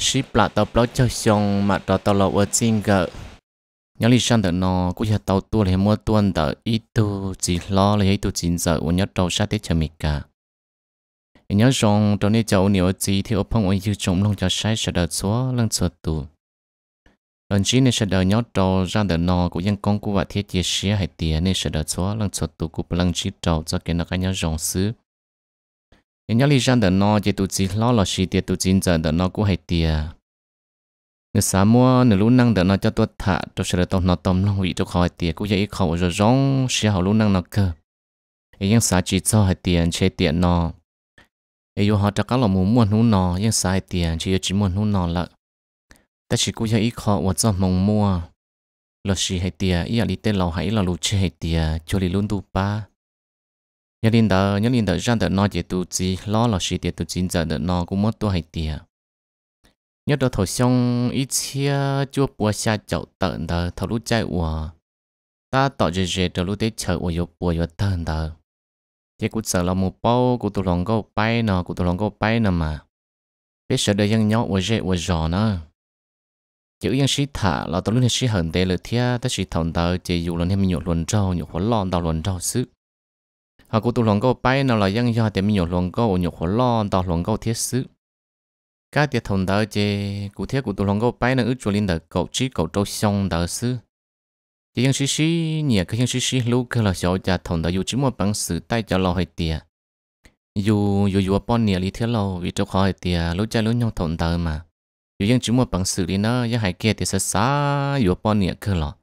ship là tàu bao cho xong mà đó tàu là ở trên gờ nhớ lý sang tờ nó cũng là tàu tu là mua tuân tờ ít tu chỉ lo là ít tu chín giờ của nhớ tàu sát tết chờ mình cả nhớ rằng tàu này cháu nhiều gì thì ở phòng ở dưới trống lông cho sai sợ đợt số lăng sợ tu lần chỉ này sợ đợt nhớ tàu ra tờ nó cũng ยัง con của vợ thiết chia sẻ hay tiền này sợ đợt số lăng sợ tù cũng lăng chỉ tàu cho cái nó cái nhớ rằng xứ 人家里上的那些都只老老实的都真正的那股海的。你啥么？你路能的那叫多塔，都是到那东那位都靠海的，估计一靠我就中，是好路能那个。一样啥只做海的，切的那。哎呦，好，这个老母母努那，样啥海的，只有只母努那了。但是估计一靠我做梦母，老是海的，一夜里得老海一老路切海的，就里轮到吧。nhớ linh đó nhớ linh đó rằng đó nó chỉ tu chỉ lo là sự tiền tu chính giờ đó nó cũng mất tu hay tiền nhớ đó thầu xong ít chia chưa bùa xa chậu tận đó thầu lúc chạy qua, ta tỏ dễ dễ đó lúc đấy chờ ủa yếu bùa yếu tận đó thế cũng sợ là một bao cũng tụ lòng câu bay nọ, cũng tụ lòng câu bay nọ mà biết sợ đời dân nhau ủa dễ ủa giò nó chữ yên sĩ thả là tao lúc này sĩ hận tệ lượt thia ta sĩ thòng tao chỉ dù lần thêm nhộn luận trâu nhộn khó lon tao luận trâu sức họ cũng tụ luồng câu nào là dân do thì mình nhổ luồng câu nhổ khổ lo đào luồng câu thiết sứ các tiệt thùng đó chế cụ thiết cụ tụ luồng câu bay nó ước chuột lên đời cậu trí cậu trâu xong đó sứ chỉ dân sĩ sĩ nhẹ cái dân sĩ sĩ là sáu cha thùng đó dù chỉ một bằng sự tay cho lo hơi tiệt dù dù dù bọn nhẹ lý thiết lâu vì trong khỏi tiệt lúc cha lúc nhau thùng đó mà dù dân chỉ một bằng sự đi nó dân hải kia thì sẽ xa dù bọn lo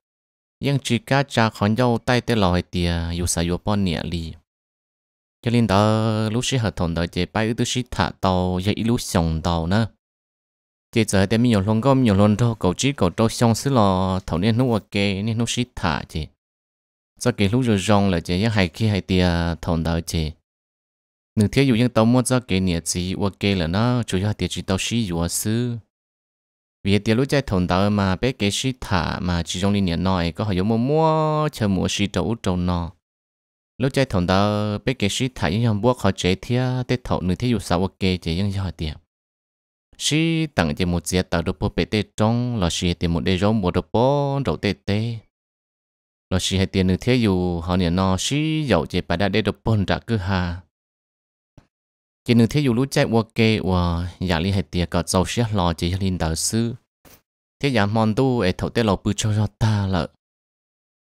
dân chỉ cá cha khó nhau tay tới lo hơi tiệt dù xa dù bọn nhẹ lý cho nên đó lúc sĩ hợp đồng đó chỉ bay ưu sĩ thả tàu dạy lúc sòng tàu nữa chỉ giờ thì mình nhiều lần có nhiều lần thôi cầu chỉ cầu trâu xong xí lò thầu nên lúc ok nên lúc sĩ thả chị sau khi lúc rồi rong là chỉ những hai khi hai tia thầu đó chị nửa thiếu dụ những tàu mua cho cái nhiệt gì ok là nó chủ yếu tia chỉ tàu sĩ dụ sư vì tia lúc chạy thầu đó mà bé cái sĩ thả mà chỉ trong liên nhiệt nói có hỏi giống mua mua chờ mua sĩ trâu trâu nọ lúc chơi thằng đó biết cái sĩ thải những buộc họ chế thia tết thọ nửa thế dù sao ok chế những giờ tiệm sĩ tặng chế một giết tạo được bộ bể tê trong là sĩ tiền một đề rong một được bộ đầu tê tê là sĩ hay tiền nửa thế dù họ nhận nó sĩ dậu chế bà đã để được bộ ra cứ hà chế nửa thế dù lúc chơi ok và giả lý hai tiền có dầu sĩ lo chế linh đạo sư thế giả mòn tu ấy thọ tê lầu bự cho cho ta lợi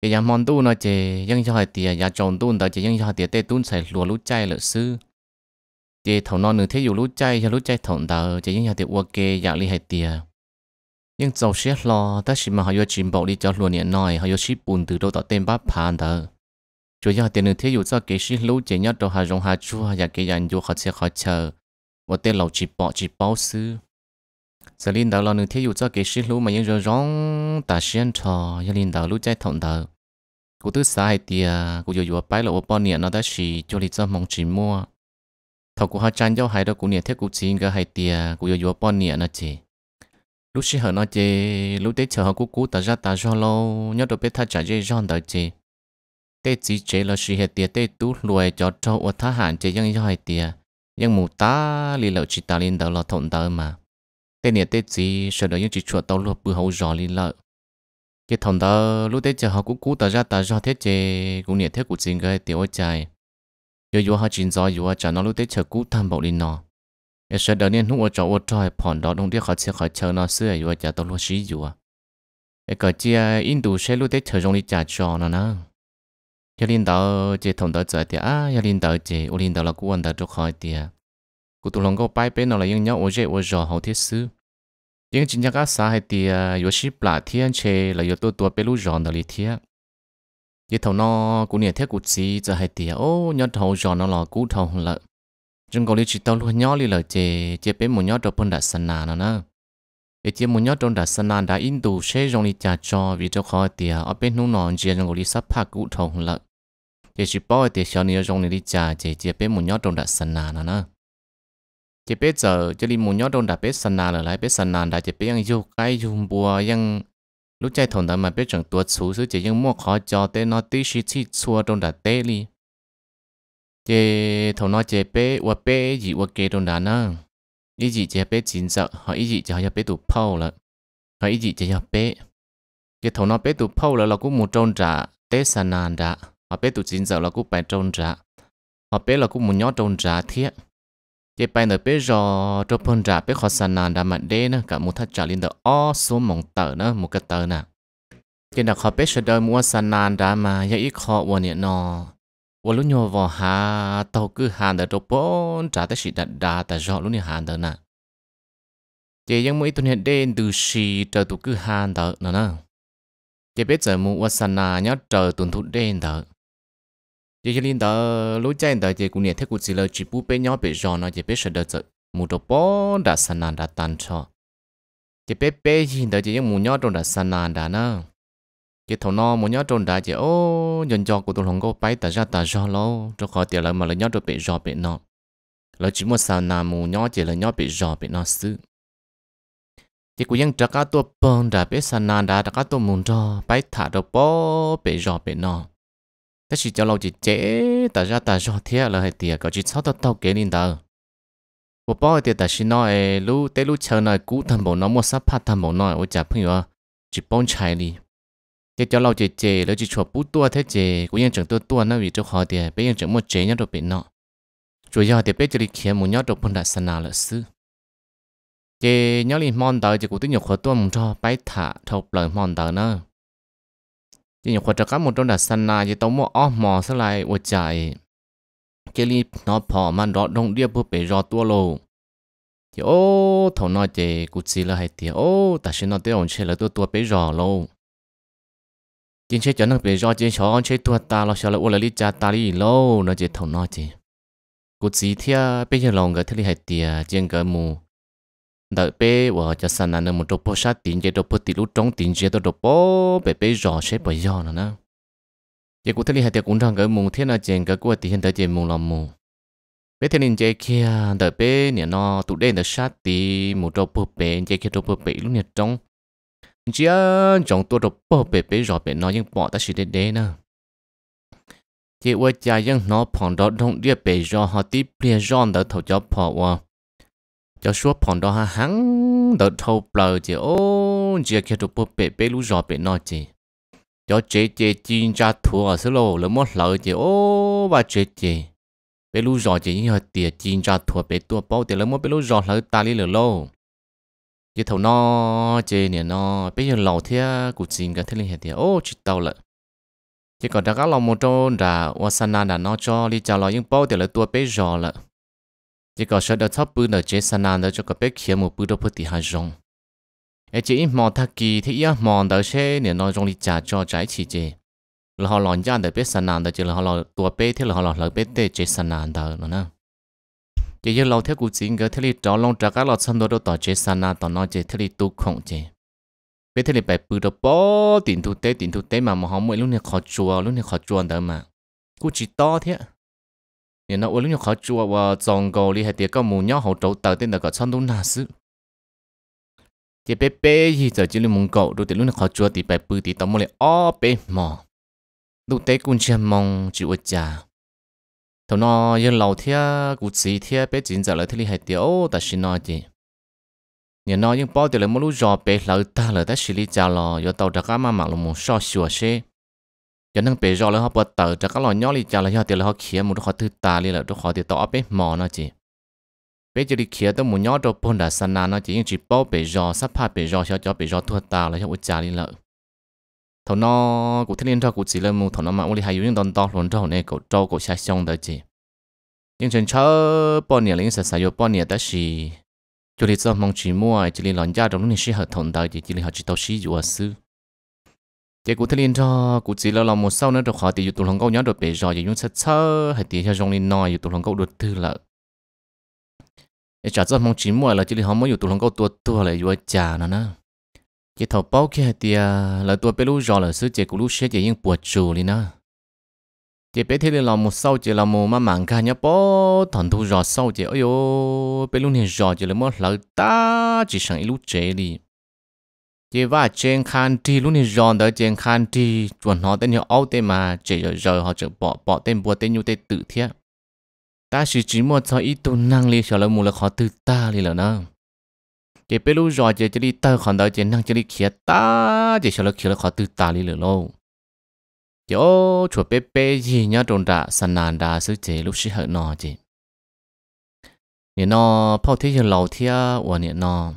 giờ nhà mòn tu nó chỉ dân cho hai tiệt, nhà chồng tu đó chỉ dân cho hai tiệt tê tu xài lúa lúa chay lợn sư chỉ thầu non nửa thế dù lúa chay cho lúa chay thầu đó chỉ dân cho tiền ok nhà li hai tiệt. nhưng dầu xe lo ta chỉ mà họ yêu chim bộ đi cho lúa nhẹ nói họ yêu ship bùn từ đâu đó tên bắp phàn đó chủ yếu tiệt nửa thế dù cho cái ship lúa chỉ nhất đâu hà rong hà chua nhà cái nhà dù họ sẽ dạ dạ khó chờ và tên lầu chỉ bỏ chỉ bao sư giờ linh đạo lo nửa thế dù cho cái ship lúa mà những rồi rong ta xuyên trò giờ linh đạo lúa chay thầu đó cô tứ sai thì cô vừa vừa bái lộ bao nhiêu nó đã chỉ cho lịch do mong chỉ mua thầu cô họ chăn nhau hai đó cô nhiệt thế cô chỉ cái hai thì cô vừa vừa bao nhiêu nó chỉ lúc xí hở nó chỉ lúc đấy chờ họ cô cú ta ra ta cho lâu nhớ được bé tha trả dây giòn đó chỉ tê chỉ chế là xí hết tiệt tê tú lùi cho cho ở tha hạn chế ยัง hai tiệt nhưng mù ta li lợ chỉ ta lên đó là thổn tơ mà tê nhiệt tê chỉ sợ đó những chỉ chuột tao lùi bự hậu giò li lợ cái thằng đó lúc đấy chờ họ cũng cú tờ ra tờ ra thế chế cũng nhiệt thế của chính cái tiểu trai giờ vừa họ chính do vừa chờ nó lúc đấy chờ cú tham bảo đi nó giờ sẽ đợi nên lúc ở chỗ ở trai phòn đó đông tiếc họ sẽ khỏi chờ nó xưa vừa chờ tôi luôn xí vừa cái cái chia in đủ xe lúc đấy chờ trong đi trả cho nó nè giờ linh đạo chế thằng đó chờ thì à giờ linh đạo chế ô linh đạo là cú anh đạo cho khỏi thì cú tụi lòng có bài bên nó là những nhau ô dễ ô dò hậu thiết xứ nhưng chính các xã hay thì yếu sĩ là thiên chế là yếu tôi tôi biết lúc giòn đó lý thiên như thầu nó cũng nhẹ thế cũng gì giờ hay thì ô nhớ thầu giòn nó là cú thầu lợ chúng có lý chỉ tao luôn nhớ lý là chế chế bé một nhớ trong bên đã sanh nà nó nè để chế một nhớ trong đã sanh nà đã in đủ xe trong lý trả cho vì cho khó thì ở bên nung nọ chế chúng có lý sắp phá cú thầu lợ chế chỉ bảo thì sau này trong lý trả chế chế bé một nhớ trong đã sanh nà nó nè chỉ biết giờ chỉ đi muốn nhớ đâu đã biết sân nào lại biết sân nào đã chỉ biết ăn yêu cái yêu bùa ăn lúc chạy thằng ta mà biết chẳng tuột xuống chứ chỉ những mua khó cho té nó tí xí chi xua đông đã té đi chỉ thằng nó chỉ biết và biết gì và kê đông đã nè ý gì chỉ biết chín giờ họ ý gì chỉ họ biết tụ phao là họ ý gì chỉ họ biết chỉ thằng nó biết tụ phao là là cũng muốn trôn trả té sân nào đã họ biết tụ chín giờ là cũng phải trôn trả họ biết là cũng muốn nhớ trôn trả thiệt chế bay nở bé rõ cho phun ra bé khó sanh nàn đã mặn đê nữa cả một thắt trả lên đỡ o số mỏng tờ nữa một cái tờ nè chế đặc khó biết sẽ đợi mua sanh nàn đã mà ya ít khó uốn nhẹ nọ uốn lúc nhau vào hà tàu cứ hàn đỡ cho phun trả tới sự đặt đà tại rọ lúc này hàn đỡ nè chế ยัง mới tuần hiện đen từ xì chờ tụ cứ hàn đỡ nữa nè chế biết giờ mua sanh nào nhớ chờ tuần thụ đen đỡ giờ cho linh đó lối chạy đó giờ cũng nhận thấy cũng chỉ là chỉ bu bé nhỏ bé giòn nó giờ biết sợ đó giờ mù đồ bó đã sanh nàn đã tan cho giờ biết bé hiện đó giờ những mù nhỏ trong đã sanh nàn đã nè giờ thầu nó mù nhỏ trong đã giờ ô nhân giò của tôi không có bay ta ra ta giò lo cho khỏi tiền là mà lại nhỏ trong bé giò bé nó lại chỉ muốn sanh nàn mù nhỏ chỉ là nhỏ bé giò bé nó xứ thì cũng vẫn trả cả tôi bông đã biết sanh nàn đã trả cả tôi mù cho bay thả đồ bó bé giò bé nó thế chỉ cho lâu chỉ chế ta ra ta cho thế là hay tiền có chỉ sau tao tao kế nên tao bộ bao tiền ta xin nói lú té lú chờ nói cú thằng bộ nó mua sắp phát thằng bộ nói ôi chả phun vào chỉ bông chai đi thế cho lâu chỉ chế lỡ chỉ chuột bút tua thế chế cũng ยัง chẳng tua tua nó vì cho họ tiền bây giờ chẳng mua chế nhá rồi bị nọ chủ yếu thì bây giờ đi kiếm một nhá rồi phân đại sản là sư chế nhá liền mòn tới chỉ cũng tin nhiều khó tua mùng cho bái thả thâu lời mòn tới nữa chỉ nhiều khoa trắc một trong đặt sân na chỉ tao mua ó mò sẽ lại uất chạy chỉ li nó phò mà rót đông địa bữa bể rót tua lô chỉ ô thầu nói chỉ cụ chỉ là hay tiền ô ta xin nó tiêu ông chỉ là tua tua bể rót lô chính chơi cho nó bể rót chính chó chơi tua ta lo sao là uất là li cha ta li lô nó chỉ thầu nói chỉ cụ chỉ thia bây giờ lòng cái thứ li hay tiền chính cái mù đợi bé và cho sanh là một đồ bò sát tiền chế đồ bò tiền lú trống tiền chế đồ bò bé bé rõ sẽ bởi do nữa nè giờ cụ thể là tiệc cũng rằng cái mùng thiên là chuyện cái của hiện tới chuyện mùng làm mùng bé thiên linh chế kia đợi bé nè nó tụ đen đợi sát tì một đồ bò bé chế kia đồ bò bé lú nè trống chỉ chọn tôi đồ bò bé bé rõ bé nó nhưng bỏ ta chỉ đến đấy nè chỉ qua cha nhưng nó phòng đó đông địa bé rõ họ tí bia rõ đợi thầu cho bỏ qua cho số phòng đó hắn đợt thâu bờ chứ, ô chỉ kia tụ bút bể bể lú giò bể nọ chứ, cho chế chế chín cha thua xí lô lỡ mất lỡ chứ, ô ba chế chế bể lú giò chỉ như tiệt chín cha thua bể tua bao tiệt lỡ mất bể lú giò lỡ ta đi lỡ lô chỉ thầu nọ chứ, nè nọ bây giờ lầu thia cụ chín cái thế linh hệ ô chỉ tàu lợ chỉ còn đã các lòng một trôn đã wasana đã nó cho lý cha lo những bao tiệt lỡ tua bể giò lợ chỉ có sợ đợt thấp bự nở chế sana nở cho các bé kia một bự đâu phải hai rong ở chỉ mò thắc kỳ thì ít mòn đỡ xe nè nói rong đi trả cho trái chỉ chế là họ lòn ra đỡ bé sana nở chỉ là họ lòn tua bé thì là họ lòn lỡ bé tê chế sana nở nó nè chỉ như lâu theo cụ chính cái thế li trò long trả các lọt xăm đồ đồ tỏ chế sana tỏ nó chế thế li tu khổng chế bé thế li bảy bự đâu bỏ tiền thu tế tiền thu tế mà mà họ mỗi lúc này khó chua lúc này khó chua đỡ mà cụ chỉ to thế 你那屋里有好住啊，中国里还点个木鸟好找到的那个长东那是。这白白一在这里蒙狗，都得弄好住的白白的，到么里二白毛，都得管钱蒙住我家。头那有老天，古几天白进在了这里还掉，但是那的。你那用包的了，么路绕白老大了，但是里家了，要到这干嘛嘛了，么少学些。cho nên bây giờ là họ bắt đầu cho các loại nhỏ đi chả là họ thì là họ kia một họ thứ ta đi là chỗ họ thì tao bé mò nó chỉ bây giờ đi kia tôi muốn nhỏ cho bốn đã san nó chỉ chỉ bao bây giờ sắp phá bây giờ cho cho bây giờ thua ta là họ chả đi là thằng nó cũng thiên nhiên cho cũng chỉ là một thằng nó mà ông đi hay những đòn to luôn cho này cậu cho cậu xa xong đó chỉ nhưng chân chớ bao nhiêu linh sản sử dụng bao nhiêu đó chỉ cho đi cho mong chỉ mua chỉ là lòng gia trong lúc này sẽ hợp thằng đó chỉ chỉ là họ chỉ tao sử dụng sư chỉ cụ thấy liên cho cụ chỉ là lòng một sau nữa được khỏi thì tụi lòng câu nhớ được bể rồi dùng sơ sơ hay thì theo dòng liên nói tụi lòng câu được thư lợ chả trả mong chín mùa là chỉ là không muốn tụi lòng câu tua tua lại vừa trả nữa, nè chỉ thầu bao kia thì à, là tua bê lú rồi là sứ chỉ cụ lú sẽ chỉ những buồn chủ đi nè chỉ bé thế là một sau chỉ là một mà mảng cả nhá bó thằng thu rồi sau chỉ ôi yo bê lú này rồi chỉ là một lỡ ta chỉ sang ít lú chế đi chỉ và trên khăn thì lúc này giòn tới trên khăn thì chuẩn họ tên nhau ấu tên mà chỉ giờ giờ họ chỉ bỏ bỏ tên bùa tên như tên tự thiết ta chỉ chỉ một số ít tu năng li sợ là mù là khó tự ta li là nó chỉ biết lúc rồi chỉ chỉ đi tới còn tới chỉ năng chỉ đi khía ta chỉ sợ là khía là khó tự ta li là nó chỉ ô chuột bé bé gì nhá trộn đã sàn nàn đã sứ chỉ lúc sĩ hở nọ chỉ nên nó phao thế giờ lâu thia và nên nó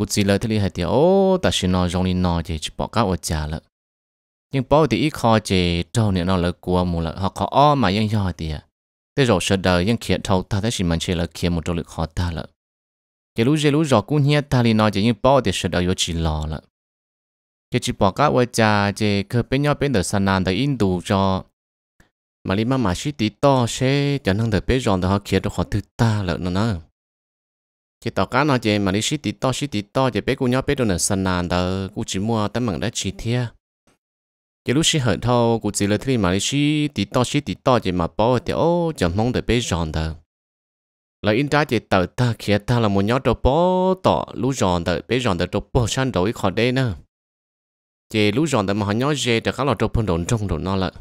cú chỉ lời thế li hay thì ô ta xin nó giống như nó chỉ bỏ cá ở chả lợ nhưng bỏ thì ít khó chỉ trâu nữa nó lợ cua mù lợ họ khó o mà yên do thì à thế rồi sợ đời yên kiện thâu ta thấy chỉ mình chỉ là kiện một chỗ lực khó ta lợ chỉ lúc chỉ lúc rồi cú nhét ta li nó chỉ nhưng bỏ thì sợ đời vô chỉ lò lợ chỉ chỉ bỏ cá ở chả chỉ cứ bên nhau bên đời san nàn đời in đủ cho mà li mà mà chỉ tí to sẽ cho năng đời bên rồi thì họ kiện được họ thứ ta lợ nó nữa chỉ tao cá nó chỉ mà đi xí tí to xí tí to chỉ bé cô nhóc bé đồ nở sân nàn tờ cô chỉ mua tấm bằng đã chỉ thia chỉ lúc xí hở thâu cô chỉ lấy thứ mà đi xí tí to xí tí to chỉ mà bỏ thì ô chẳng mong được bé giòn tờ lời in trái chỉ tờ ta kia ta là một nhóc đồ bỏ tọ lú giòn tờ bé giòn tờ đồ bỏ sang đổi khỏi đây nữa chỉ lú giòn tờ mà họ nhóc dê tờ cá lò đồ phân đồn trong đồ nó lợ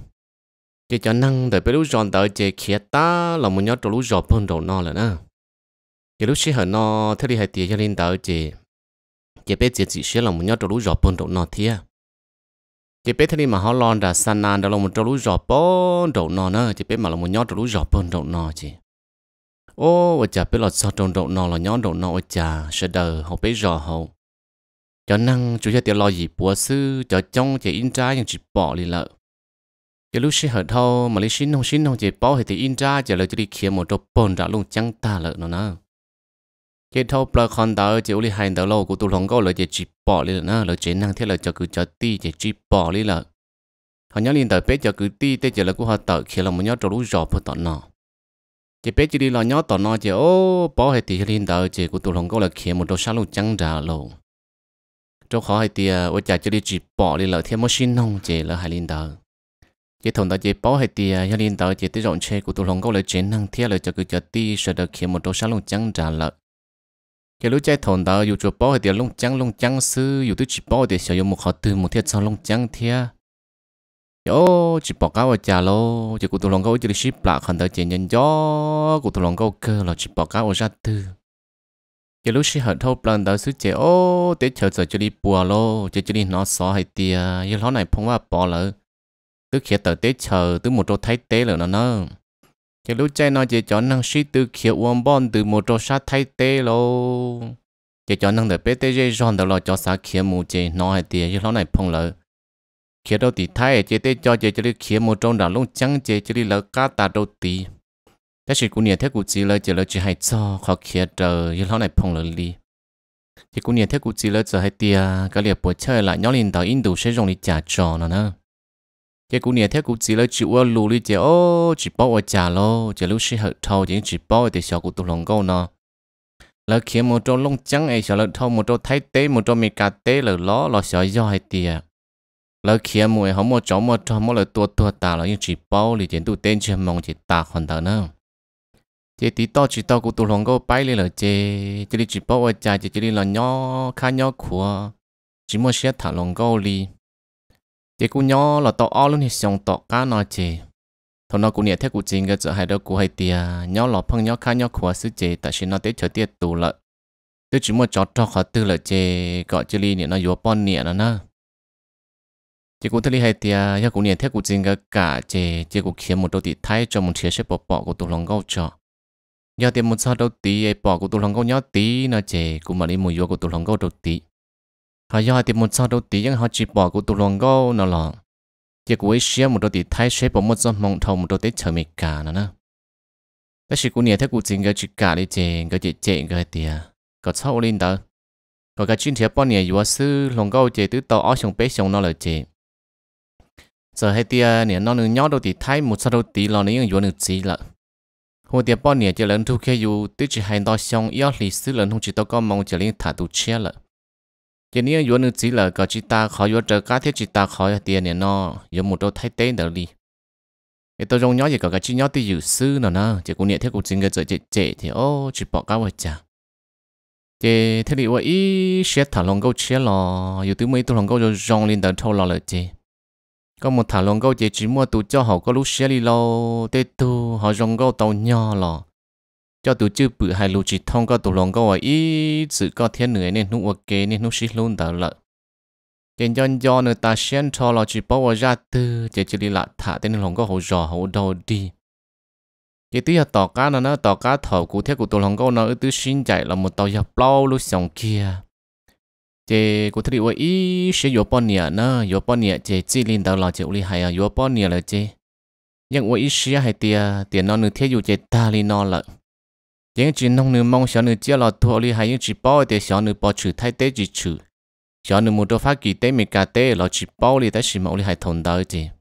chỉ cho năng tờ bé lú giòn tờ chỉ kia ta là một nhóc đồ lú giòn phân đồn nó lợ nữa cái lúc xí hở nó thế đi hay tiền cho nên đỡ chị chị bé chị chỉ xí là một nhớ trong lúc giọt bồn đậu nọ thia chị bé thế đi mà họ lon đã san nan đã là một trâu lúc giọt bồn đậu nọ nữa chị bé mà là một nhớ trong lúc giọt bồn đậu nọ chị ô và chả biết lọt sao trâu đậu nọ là nhớ đậu nọ và chả sẽ đờ họ biết giọt hậu cho năng chú cho tiền lo gì bùa sư cho trong chị in trai nhưng chị bỏ đi lợ chỉ lúc sinh hở thâu mà lấy xin không xin không chỉ bảo thì in ra chỉ là chỉ đi kiếm một trâu bồn đã luôn chẳng ta lợ nó nữa chế thâu bờ con đó chỉ uli hành đó lâu của tôi lòng có lời chế chỉ bỏ đi là na lời chế năng thế là cho cứ cho ti chế chỉ bỏ đi là họ nhớ liền tới bé cho cứ ti tới chế là của họ tự khi là một nhớ trâu lũ phải tọt nọ chế bé chỉ đi là nhớ tọt nọ chế ô bỏ hết ti liền tới chỉ của tôi long có là khi một đồ sáu lũ trắng ra lâu trâu khó hay à, với chả chỉ đi chỉ bỏ đi là thêm một xin nông chỉ là hai liền tới chế thằng đó chế bỏ ti à, hai liền tới chỉ tới rộng chế của tôi long có là chế năng thiết là cho cứ cho ti sợ được khi một đồ sáu lũ trắng ra à, à, lợi cái lúc chạy thồn đó dù chỗ bao thì lông trắng lông trắng sư dù tôi chỉ bao thì sợ dùng một họ từ một thiết sau lông trắng thia yo chỉ bỏ cáo trà lô chỉ cụ tôi lòng câu chỉ ship lại khẩn tới chuyện nhân gió cụ tôi lòng câu cơ là chỉ bỏ cáo ra từ cái lúc sinh hận thâu plan đó sư chế ô để chờ giờ chỉ đi bùa lô chỉ chỉ đi nó xó hay tia như nó này phong qua bỏ lỡ tức khi tới tế chờ tức một chỗ thấy tế là nó nó thì lúc chạy nó chỉ cho năng sĩ tư kiểu uống bon từ một trò sát thay tê lô chỉ cho năng để PTG giòn đầu lo cho sát kiểu mù chỉ nó hay tiền như nó này phong lợ kiểu đầu thì thay chỉ tê cho chỉ chỉ đi kiểu một trong đàn luôn chẳng chỉ chỉ đi lỡ cá ta đầu tí thế sự cũng nhiều thế cũng chỉ lời chỉ lỡ chỉ hay cho khó kiểu trời như nó này phong lợ đi thì cũng nhiều thế cũng chỉ lời chỉ hay tiền cái liệp bộ chơi lại nhỏ lên tàu in đủ sẽ dùng đi trả trò nó nữa cái cú nè theo cú chỉ là chịu ở lù đi chỉ ô chỉ bao ở trả lo chỉ lúc xí hợp thâu chỉ chỉ bao để xóa cú tụt lòng câu nó là khi một trâu lông trắng ấy xóa lợn thâu một trâu thái tế một trâu mì cà tế là ló là xóa do hay tiề là khi mùi không một cháu một trâu một lời tua tua tà là những chỉ bảo thì chỉ tụ tên chưa mong chỉ tà còn thở nữa chỉ tí to chỉ to cú tụt lòng câu bay lên là chỉ chỉ đi chỉ bao ở trả chỉ chỉ đi là nhỏ khá nhỏ khua chỉ một xe thả lòng câu đi chị cũng nhỏ là tao o luôn thì xong tao cá nói chị thằng nó cũng nhẹ theo cũng chính cái chỗ hai đứa cũng hai tia nhỏ là phăng nhỏ cá nhỏ khóa sư chị tại xin nó tới chơi tiệt tù lợ tôi chỉ một chó cho khó tư lợ chị gọi chữ ly nhẹ nó yếu bon nhẹ nó nè chị cũng thấy ly hai tia giờ cũng nhẹ theo cũng chính cái cả chị chị cũng khiến một đôi tỷ thái cho một chiếc xe bỏ bỏ của tụ lòng gấu cho giờ tiền một sao đôi tí bỏ của tụ lòng gấu nhỏ tí nó chị cũng mà đi mua yếu của tụ lòng gấu đôi tí họ do thì một sao đầu tí nhưng họ chỉ bỏ của tụ lòng gâu nó lọ chỉ của ấy một đầu tí thay xe bỏ một giọt mong thầu một đầu tí chờ mệt cả nó nè ta chỉ của nhà thế của chính cái chỉ cả đi chè cái chỉ chè cái tiề có sau lên đó có cái chuyện thiệp bọn nhà vừa sư lòng gâu chè tứ tàu ở trong bếp trong nó là chè giờ hai tiề nhà nó nương nhỏ đầu tí thay một sao đầu tí lọ nó nhưng vua nương chỉ là hôm tiệp bọn nhà chỉ lớn thu kia u tứ chỉ hai đo xong yếu lịch sử lớn không chỉ tao có mong chỉ lên thả tụ chia là giờ này yếu nữa chỉ là có chỉ ta khó vô trở cá thiết chỉ ta khó tiền này nó giống một đôi thay tên đó đi cái tôi trong nhỏ gì có cái chỉ nhỏ thì yếu sư nó nè chỉ cũng nhẹ thiết cũng chính cái chỉ chỉ thì ô chỉ bỏ cá vậy chả chỉ thế thì vậy ý thả lòng câu chia lò yếu thứ mấy tôi lòng câu cho rong lên đầu thâu lò là chỉ có một thả lòng câu chỉ chỉ mua tụ cho họ có lúc xét đi lò tê tu họ rong câu tàu nhỏ lò cho tụi chữ bự hai lô chỉ thông có tụi lòng có ý sự có thiên nửa nên nụ ok nên nút xích luôn đó lợ trên dân do nữa ta xem cho là chỉ bảo ra từ chỉ chỉ đi lại thả tên lòng có hồ giò hồ đầu đi cái tí là tỏ cá nó nó tỏ cá thầu cụ thiết của tụi lòng có nó tứ xin chạy là một tàu dập bao lúc sòng kia chỉ cụ thiết đi ý sẽ yếu bao nhiêu nó yếu bao nhiêu chỉ chỉ linh đó là chỉ uli hay à yếu bao nhiêu là chỉ nhưng ý sẽ hay tiền tiền nó nữa thiết yếu chỉ ta linh nó lợi những chỉ nông nữ mong 小女姐老多哩，还有只包的小女包出太得只出，小女木多发给得没家得，老只包哩，但是毛哩还同到的。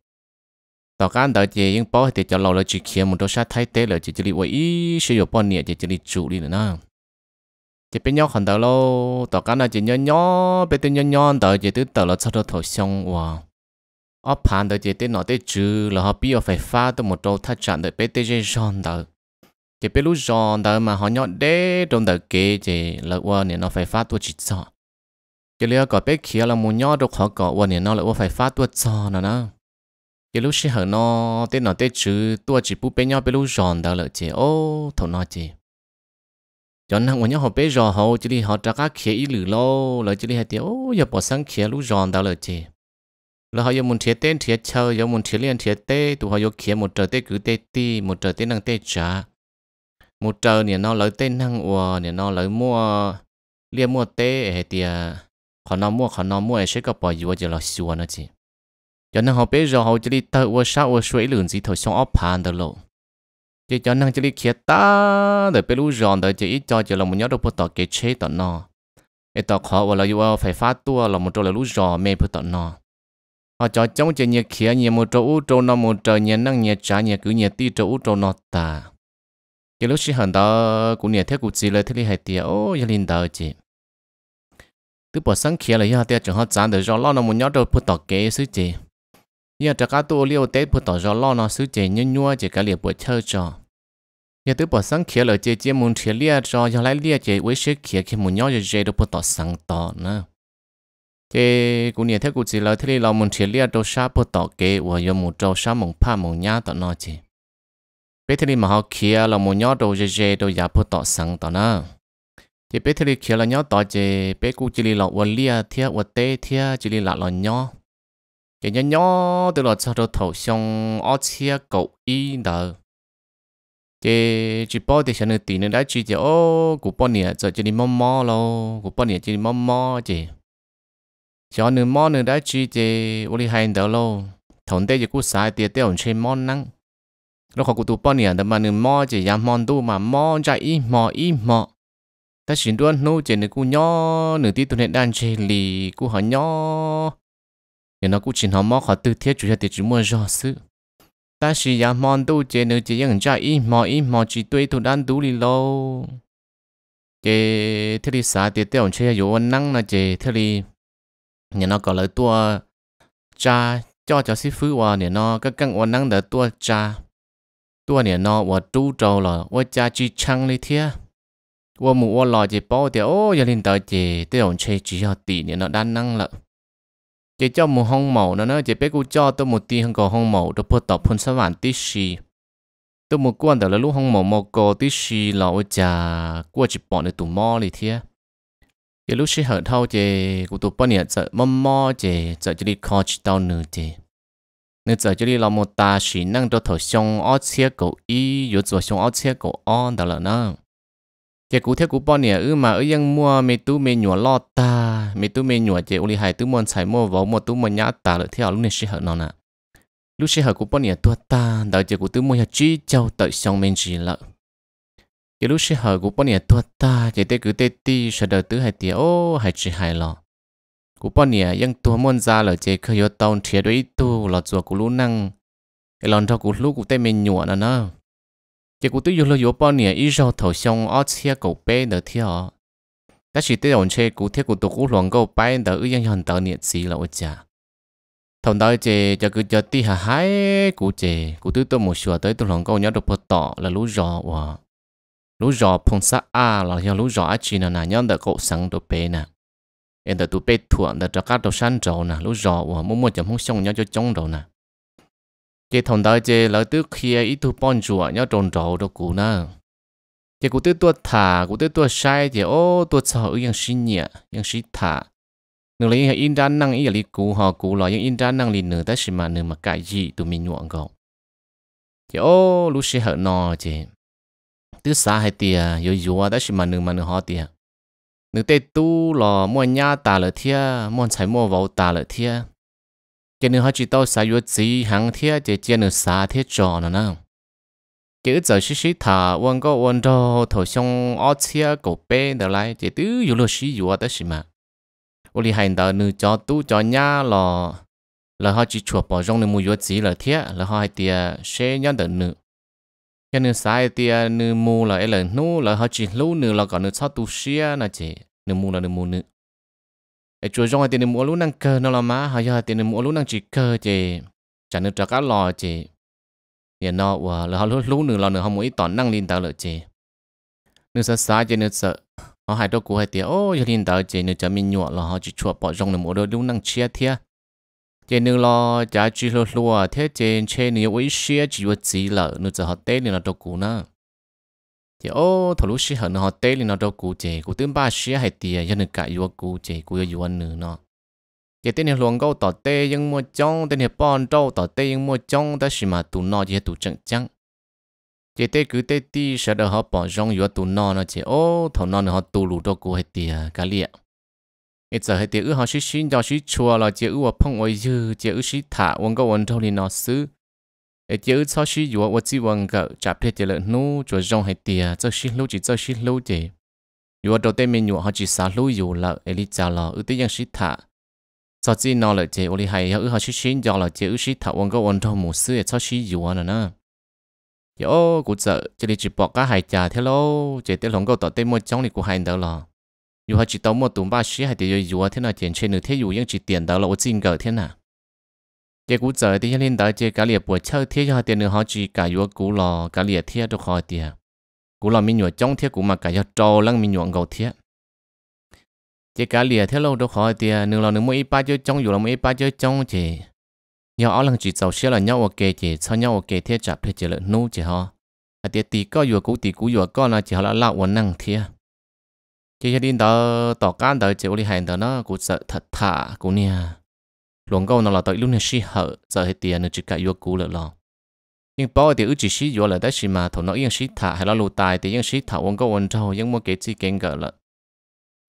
到干到的，因包的叫老了只钱木多杀太得了，就这里唯一是有半年就这里住哩了呢。就变 nhau hẳn đó lo, tao cái này chỉ nhau nhau, bên tôi nhau nhau đó chỉ tôi tao là sao đó thổi xong wow. ở phản đó chỉ tôi nói tới chữ là họ biết phải phá tôi một đồ thắt chặt được bên tôi chỉ chọn đó cái bé lú giòn đó mà họ nhọn đế trong đó kế thì là quan nên nó phải phát tua chỉ cho cái lứa có bé kia là muốn nhọn được họ có quan nên nó là quan phải phát tua cho nó nè cái lúc xí hở nó tên nó tên chữ tua chỉ bút bé nhọn bé lú giòn đó là chị ô thầu nó chị cho nên người nhọn họ bé giò hậu chỉ đi họ trả các khía ý lử lo là chỉ đi hai tiếng ô giờ bỏ sang khía lú giòn đó là chị là họ dùng một thiết tên thiết chơi dùng muốn thiết liên thiết tê tụi họ yêu khía một trời tê cứ tê ti một trời tê năng tê trả một trờ nè nó lấy tên năng ủa nè nó lấy mua liên mua tê hệ thì khó nó mua khó nó mua sẽ có bỏ dùa cho là xua nó chứ cho nên họ biết rồi họ chỉ đi tới ủa sao ủa suy lường gì thôi xong ốp hàng được lộ chỉ cho nên chỉ đi kia ta để biết lúc giòn để chỉ ít cho chỉ là một nhóm đồ phụ tọ kế chế tọ nó cái tọ khó ủa là ủa phải phát tua là một chỗ là lúc giòn mê phụ tọ nó họ cho trong chỉ nhiệt kia nhiệt một chỗ ủ chỗ nó một trời nhiệt năng nhiệt trái nhiệt cứ nhiệt ti chỗ ủ chỗ nó ta giờ lúc xí hàng đó cũng nhà theo cụ chỉ là thế này hay tiệt ô gia đình đó chị từ bỏ sáng kia là nhà tiệt chúng họ chán được rồi lão nó muốn nhớ đâu phụ tọt kế sư chị giờ chắc cả tôi liều tết phụ tọt rồi lão nó sư chị nhún nhua chị cái liều buổi chơi cho giờ từ bỏ sáng kia là chị chị muốn chơi lia cho giờ lại lia chị với sư kia khi muốn nhớ chị đâu phụ tọt sáng tọt nữa chị cũng nhà theo cụ chỉ là thế này là muốn chơi lia đâu sao phụ tọt cái, và giờ muốn trâu sao muốn pha muốn nhá tọt nó chứ bé thì mà họ kia là một nhóm đồ dê đồ giả phụ tọt sẵn tọt nè thì bé thì kia là nhóm tọt dê bé cũng chỉ là vật lia thia vật tê thia chỉ là là nhóm cái nhóm nhóm từ là cho đồ thầu xong ở chia cậu y đó cái chỉ bảo thì xem được tiền nữa đã chỉ cho ô cũng bao nè giờ chỉ đi mò mò lo cũng bao nè chỉ đi mò mò chứ cho nên mò nữa đã chỉ cho ô đi hai đầu lo thằng đấy chỉ cũng sai tiền để ông chơi mò năng lúc học cụ tụ bao nhiêu mà nên mò chỉ dám mòn tu mà mò chạy ít mò ít mò ta chỉ đoán nô chỉ nên cụ nhỏ nửa tí tuần hiện đang chơi lì cụ họ nhỏ thì nó cũng chỉ họ mò họ tự thiết chủ yếu thì chỉ mua rõ sự ta chỉ dám mòn tu chỉ nửa chỉ dám chạy ít mò ít mò chỉ tụi tụi đang đủ lì lâu chỉ thế đi sao thì tiêu chơi có yếu năng là chỉ thế thì nhà nó có lời tua cha cho cho sư phụ à nhà nó các căn năng đã tua cha ตัวเนี่ยนอว่าจูโจล่ะว่าจะจีชังเลยเทียว่ามูว่าลอยจีป้อเดียวโอ้ยลินเตอร์จีเดี๋ยวเชจีฮอตีเนี่ยนอด้านนั่งละจีเจ้ามูห้องหมูนะเนาะจีเป็กกูจ้อตัวมูตีหังกอห้องหมูตัวพอตอบพนสวรรค์ที่ชีตัวมูกวนแต่ละลูกห้องหมูมอกอที่ชีล่ะว่าจะกวนจีป้อในตัวมอเลยเทียจีลูกชีเหอเท่าจีกูตัวป้อเนี่ยจะมอมอจีจะจีรีคอจีเต้าเนื้อจี nếu giờ chỉ là một ta chỉ năng cho thổi xong ở xe cổ y rồi rồi xong ở xe cổ on đó là nó chỉ cụ theo cụ bao nè ư mà ở dân mua mì tú mì nhủa lo ta mì tú mì nhủa chỉ uli hai tú mòn xài mua vào mua tú mòn nhã ta lại theo lúc này sẽ hợp nó nè lúc sẽ hở cụ bao nè tua ta đợi chỉ cụ tú mua chỉ châu tới xong mình chỉ lợ chỉ lúc sẽ hở cụ bao nè tua ta chỉ tê cứ tê ti sợ đợi tứ hai tiệt ô hai chỉ hai lo cú bọn nè ยังตัวมอนซาเหล่าเจเคยตอนเทียด้วยตัวหล่อจัวกูรู้นั่งไอ้หลอนทอกูรู้กูเต้เมนหยวนนะเนาะเจกูตัวอยู่เลยอยู่อนเนี่ยอีเราเถาชงอ้อเชียกูเป้เดอเที่ยวแต่สิเต้หลอนเชกูเที่ยกูตัวกูหลงกูไปเดอยังยันเตอเนี่ยสีเหล่าจ้าทำได้เจจะกูจะตีหาหายกูเจกูตัวตัวหมดชัวเต้ตัวหลงกูเนี่ยตัวพอต่อแล้วรู้รอว่ารู้รอพงศะอาแล้วยังรู้รออาจีนานาย้อนเดอกูสังตัวเป้น่ะ em đã tụ bê thua đã cho các đồ san rồi nè lúc rõ và mua mua chẳng không xong nhau cho chống rồi nè cái thằng đó chơi lỡ tức kia ít thu bón chùa nhau trồn trầu đồ cũ nè cái cụ tư tua thả cụ tư tua sai thì ô tua sợ yên xin nhẹ yên xin thả nửa lấy in ra năng ý lý cụ họ cụ lo yên in ra năng lý nửa tới xí mà nửa mà cãi gì tụi mình nhuận gọn thì ô lúc xí hở nò chơi tư xa hay tìa yếu yếu tới xí mà nửa mà nửa họ tìa nữ tê tu lò mua nhà ta là thia mua trái mua vào ta là thia cái nữ họ chỉ tao xài vô gì hàng thia chỉ chỉ nữ xả thia trò nữa nè cái ít giờ xí xí thà quan có quan đó thổi xong ở thia cổ bé đó lại chỉ tứ vô lo xí vô đó xí mà ô li hành đó nữ cho tu cho nhà lò là họ chỉ chuột bỏ rong nên mua vô gì là thia là họ hay tia xe nhắn đó nữ cái nữ sai thì nữ mù là cái là nu là họ chỉ lú nữ là còn nữ sao tu xia là chỉ nữ mù là nữ mù nữ cái chúa trong thì nữ mù lú năng cơ nó là má họ giờ thì nữ mù lú năng chỉ cơ chỉ chẳng nữ trả cá lò chỉ thì nó và là họ lú lú nữ là nữ họ mỗi tòn năng liên tạo lợi chỉ nữ sợ sai chỉ nữ sợ họ hai đôi cú hai tiếng ô giờ liên tạo chỉ nữ chả mình nhọ là họ chỉ chua bỏ trong nữ mù đôi lú năng chia thiệt chế nữ lo cha chỉ lo lo thế chế chế nữ với xe chỉ với chỉ lợ nữ giờ họ tê nên là đâu cũ nữa chế ô thằng lúc xe hận họ tê nên là đâu cũ chế cũ tướng ba xe hay tiền cho nữ cả vừa cũ chế cũ vừa anh nữ nó chế tên này luồng câu tỏ tê nhưng mua trong tên này bon trâu tỏ tê nhưng mua trong ta chỉ mà tụ nọ chế tụ chẳng chăng? chế tê cứ tê ti sợ đỡ họ bỏ trong yêu tụ nọ nó chế ô thằng nọ họ tụ lù đâu cũ hay tiền cả liệt ít giờ hết tiệc họ sĩ xin cho sĩ chùa là tiệc ước phong ôi dư tiệc ước sĩ thả uống có uống đâu thì nó xứ ít tiệc ước sau sĩ dùa uống chỉ uống cỡ chạp thế tiệc lợn nu chùa rong hết tiệc cho sĩ lâu chỉ cho sĩ lâu chỉ dùa đầu tiên mình dùa họ chỉ xả lâu dùa là ít đi chả là ước tiệc sĩ thả sau khi nó là tiệc ôi hay ước họ sĩ xin cho là tiệc ước sĩ thả uống có uống đâu một xứ cho sĩ dùa nữa nè yo cụ giờ, chỉ đi chỉ bỏ cả hai trà thế lâu chỉ tiệc lồng câu tỏ tên một trong thì cụ hai được lo dù họ chỉ tống một tụng ba sĩ hay thì dù thế nào tiền trên nữa thế dù những chỉ tiền đó là ô xin gỡ thế nào chế cú giờ thì hiện tại chế cả liệt buổi chơi thế cho tiền nữa họ chỉ cả dù cú lò cả liệt thế được họ tiền cú lò mình nhọ trong thế cú mà cả cho trâu lăng mình nhọ gầu thế chế liệt thế lâu được họ tiền nữa là nữa mỗi ba chơi trong dù là mỗi ba chơi trong chế nhau ở chỉ giàu xe là nhau ok chế sau nhau ok thế chả phải chế lợi nô chế họ à tiền tỷ có dù cú tỷ cú dù có chỉ họ là lão quần năng thế chỉ hiện đến đó tỏ can đời chỉ uli hành đó nó cũng sợ thật thà cũng nha luồng câu nó là tới lúc này xí hở giờ hết tiền nó chỉ cả vô cũ lợn lò nhưng bao thì ước chỉ xí vô là đấy xí mà thầu nó yên xí thà hay là lùi tài thì yên xí thà uống câu uống trâu yên mua cái chi kiện gỡ lợn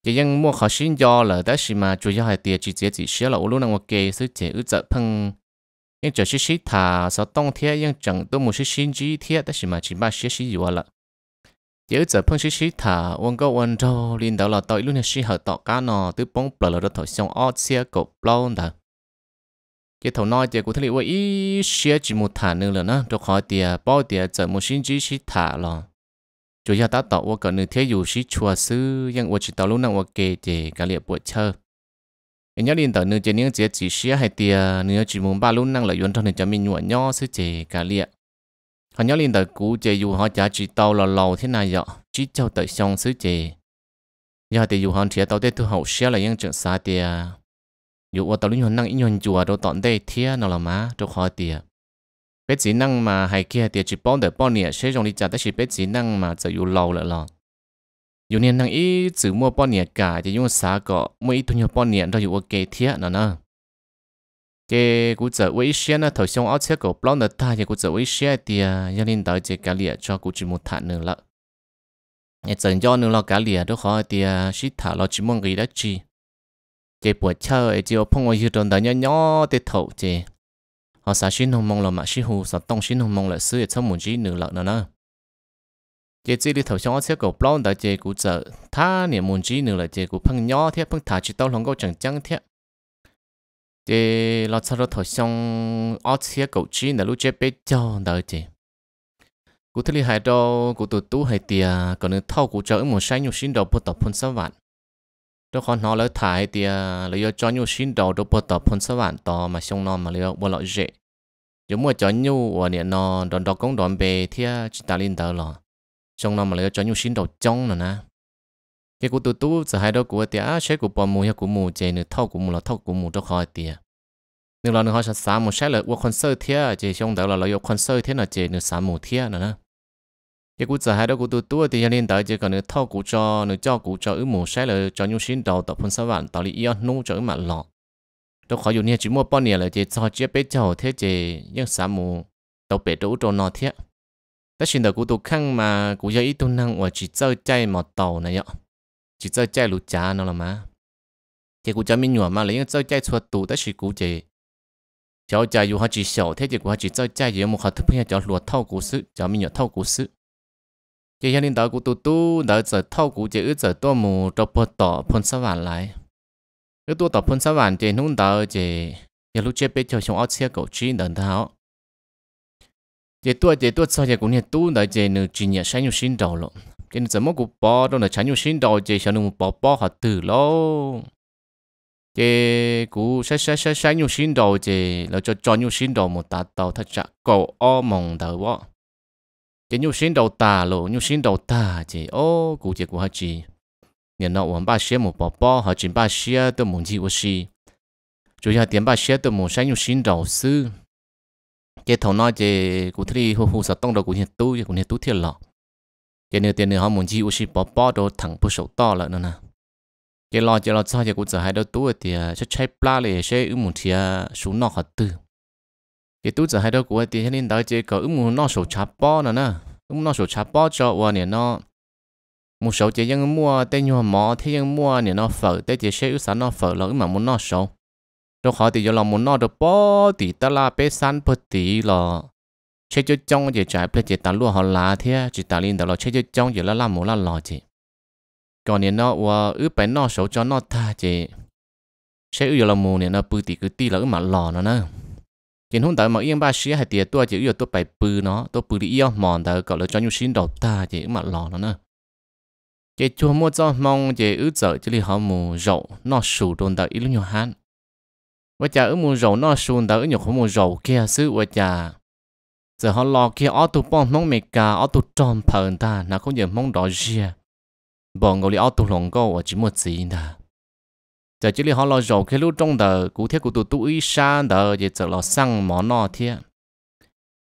chỉ yên mua khó xí do là đấy xí mà chủ yếu hai tiền chỉ chỉ chỉ xí là ulu nào cái sự chỉ ước giờ phăng nhưng chỉ xí đông thà sau 冬天 yên chẳng tôi một xí sinh chỉ thiệt đấy xí mà chỉ ba xí xí vô lợn giờ giờ phong sĩ sĩ thả ông có ông đâu liên đầu là tội luôn là sĩ hở tọ cá nọ từ bóng bờ là thổi xong ót xe cột lâu đó cái thầu nói giờ cũng thấy vậy ý xe chỉ một thả nữa là nó cho khỏi tiền bỏ tiền giờ một sinh chỉ sĩ thả lo chủ yếu ta tọ ông còn nửa thế dù sĩ chùa sư nhưng ông chỉ tao lúc nào ông kể về cả liệp buổi chơi nhớ liên đầu nửa chỉ những giờ chỉ xe hay tiền nửa chỉ muốn ba lúc năng lợi yến cho nửa giờ mình nhuận nho sư chỉ cả liệp thằng nhớ liên đời cũ chè dù họ trả chỉ tàu là lâu thế này giờ chỉ cho tới xong xứ chè giờ thì dù họ chỉ tàu tết thu hậu xe là những chuyện xa tiề dù ở tàu linh hồn năng nhon chùa đâu tận đây thia nó là má đồ khó tiề bé chỉ năng mà hay kia tiề chỉ bao đời bao nè sẽ trong đi trả tới chỉ bé chỉ năng mà giờ dù lâu lại là dù nên năng ít chữ mua bao nè cả thì dùng xá cọ mua ít thu nhập bao nè rồi dù ok thia nó nè cái cú trở với xe nó thổi xong áo xe cổ blog nó ta thì cú trở với xe thì gia đình tới chỉ cá lìa cho cú chỉ một thản nữa lợ nhà trần do nữa là cá lìa đó khó thì chỉ à, thả lo chỉ mong gì đó chi cái buổi chơi ấy chiều phong ngoài hiệp đồng đại nhỏ nhỏ để thầu chứ họ sáng xin hồng mong là mà xin hồ sáng đông xin hồng mong là sư ở trong một chỉ nữa lợ nữa nữa cái chỉ đi thầu xong áo xe cổ blog đó chỉ cú trở tha niệm một chỉ nữa là chỉ cú phong nhỏ thế phong thả chỉ tao lòng câu chẳng chẳng thế thì lo cho nó thổi xong ở phía cầu chi là lúc chế bé cho đợi chị cụ thể hai đó cụ tụt tú hai tia còn nữa thâu cụ chở một sai nhiều xin đầu bút tập phun sáu vạn đó còn nó lấy thải tia lấy cho nhiều xin đầu đầu bút tập phun sáu vạn to mà xong non mà lấy bộ lợi dễ nếu mà cho nhiều ở điện nó đòn đòn công đòn bề thì ta lên đầu lo xong non mà lấy cho nhiều xin đầu trong nữa nè cái cụ tụ tụ giờ hai đâu của tia à sẽ của bò mù ya cụ mù chơi nữa thâu cụ mù là thâu cụ mù cho khỏi tia nữa là nữa họ sẽ sáng mù sẽ là qua concert thia chơi xong đó là lấy concert thế là chơi nữa sáng mù thia nữa nè cái cụ giờ hai đâu cụ tụ tụ thì cho nên tới chơi còn nữa thâu cụ cho nữa cho cụ cho ứ mù sẽ là cho những sinh đầu tập phun sáu vạn tạo lý yêu nu cho ứ mặt lọ đó khỏi dùng nha chỉ mua bao nhiêu là chơi cho chơi bé chầu thế chơi nhưng sáng mù đầu bé đủ cho nó thia tất nhiên là cụ tụ khăng mà cụ giờ ít tu năng và chỉ chơi chơi một tàu này ạ chỉ cho chạy lũ chả nó là mà, thì cũng cho mình nhỏ mà lấy cho chạy chuột tủ tới sự cũ chị cháu chạy dù họ chỉ sợ, thế thì cũng họ chỉ cho chạy dù một họ thức bây giờ lùa thâu cũ sự cho mình nhỏ thâu cũ sự chỉ hiện đó cũng tu tu đã giờ thâu cũ chị ước giờ tôi mù cho bơ tỏ phân sáu vạn lại ước tôi tỏ phân sáu vạn chị nung đó chị giờ lúc chết bây giờ chúng ở xe cầu chi đần tháo chị tôi chị tôi sau giờ cũng nhận tu đã chị nữ chỉ nhận sáng nhiều sinh đầu lộn cái này giờ mỗi cuộc bỏ đó là chẳng nhiều xin đầu chỉ sợ nó bỏ bỏ họ từ lâu chỉ cú sẽ sẽ sẽ sẽ nhiều xin đầu chỉ là cho cho nhiều xin đầu một tạ tàu thật chặt cầu o mong đầu vợ chỉ nhiều xin đầu tà lộ nhiều xin đầu tà chỉ ô cú chơi của họ chỉ nhận nó uống ba xe một bỏ bỏ họ chỉ ba xe tôi muốn gì của gì chủ yếu tiền ba xe tôi muốn sẽ nhiều xin đầu sư chỉ thầu nói chỉ cú thấy hù hù sợ tông đầu cú nhận tu cú nhận tu thiệt lọ cái nửa tiền nửa họ muốn chi u si bỏ bỏ đồ thẳng bút sổ to lại nữa nè cái lo cho lo sao cái cụ giờ hai đầu tú thì à, sẽ chạy pla lại sẽ ư muốn thì số à, nọ họ tư cái tú giờ hai đầu của thì nên đó chỉ có ư muốn nọ sổ chạp bỏ nữa nè ư nọ sổ chạp bỏ cho và nè nó một số chỉ dân mua tên nhau mỏ thế dân mua nè nó phở tên chỉ sẽ ư sản nó phở là ư mà muốn nọ sổ đâu khó thì cho là muốn nọ được bỏ thì ta là bé san bớt tí là chế cho trong chỉ trái bây chỉ ta luôn họ lá thế chỉ ta linh đó là chế cho trong chỉ là làm một là lò chứ, còn nên nó và ứ bé nó số cho nó ta chứ, chế ứ là một nên nó bự thì cứ tí là ứ mà lo nó nữa chỉ hôm tới mà yên ba xí hay tiệt tôi chứ ứ tôi bảy bự nó tôi bự đi yêu mòn tới gọi là cho nhu xin đầu ta chứ, ứ mà lo nó nữa chỉ chua mua cho mong chỉ ứ giờ chỉ là họ mù rậu nó sù đồn tới ít nhiều hán và chả ứ mù rậu nó sù tới ít nhiều không mù rậu kia xứ và chả giờ họ lo kia ở tụ bom mong mẹ cả ở tụ tròn phần ta nó cũng giờ mong đó gì bỏ ngồi ở tụ lòng câu ở chỉ một gì nè giờ chỉ là họ lo rồi cái lúc trong đời cụ thiết của tụ tụ ý xa đời giờ giờ lo sang món nọ thiết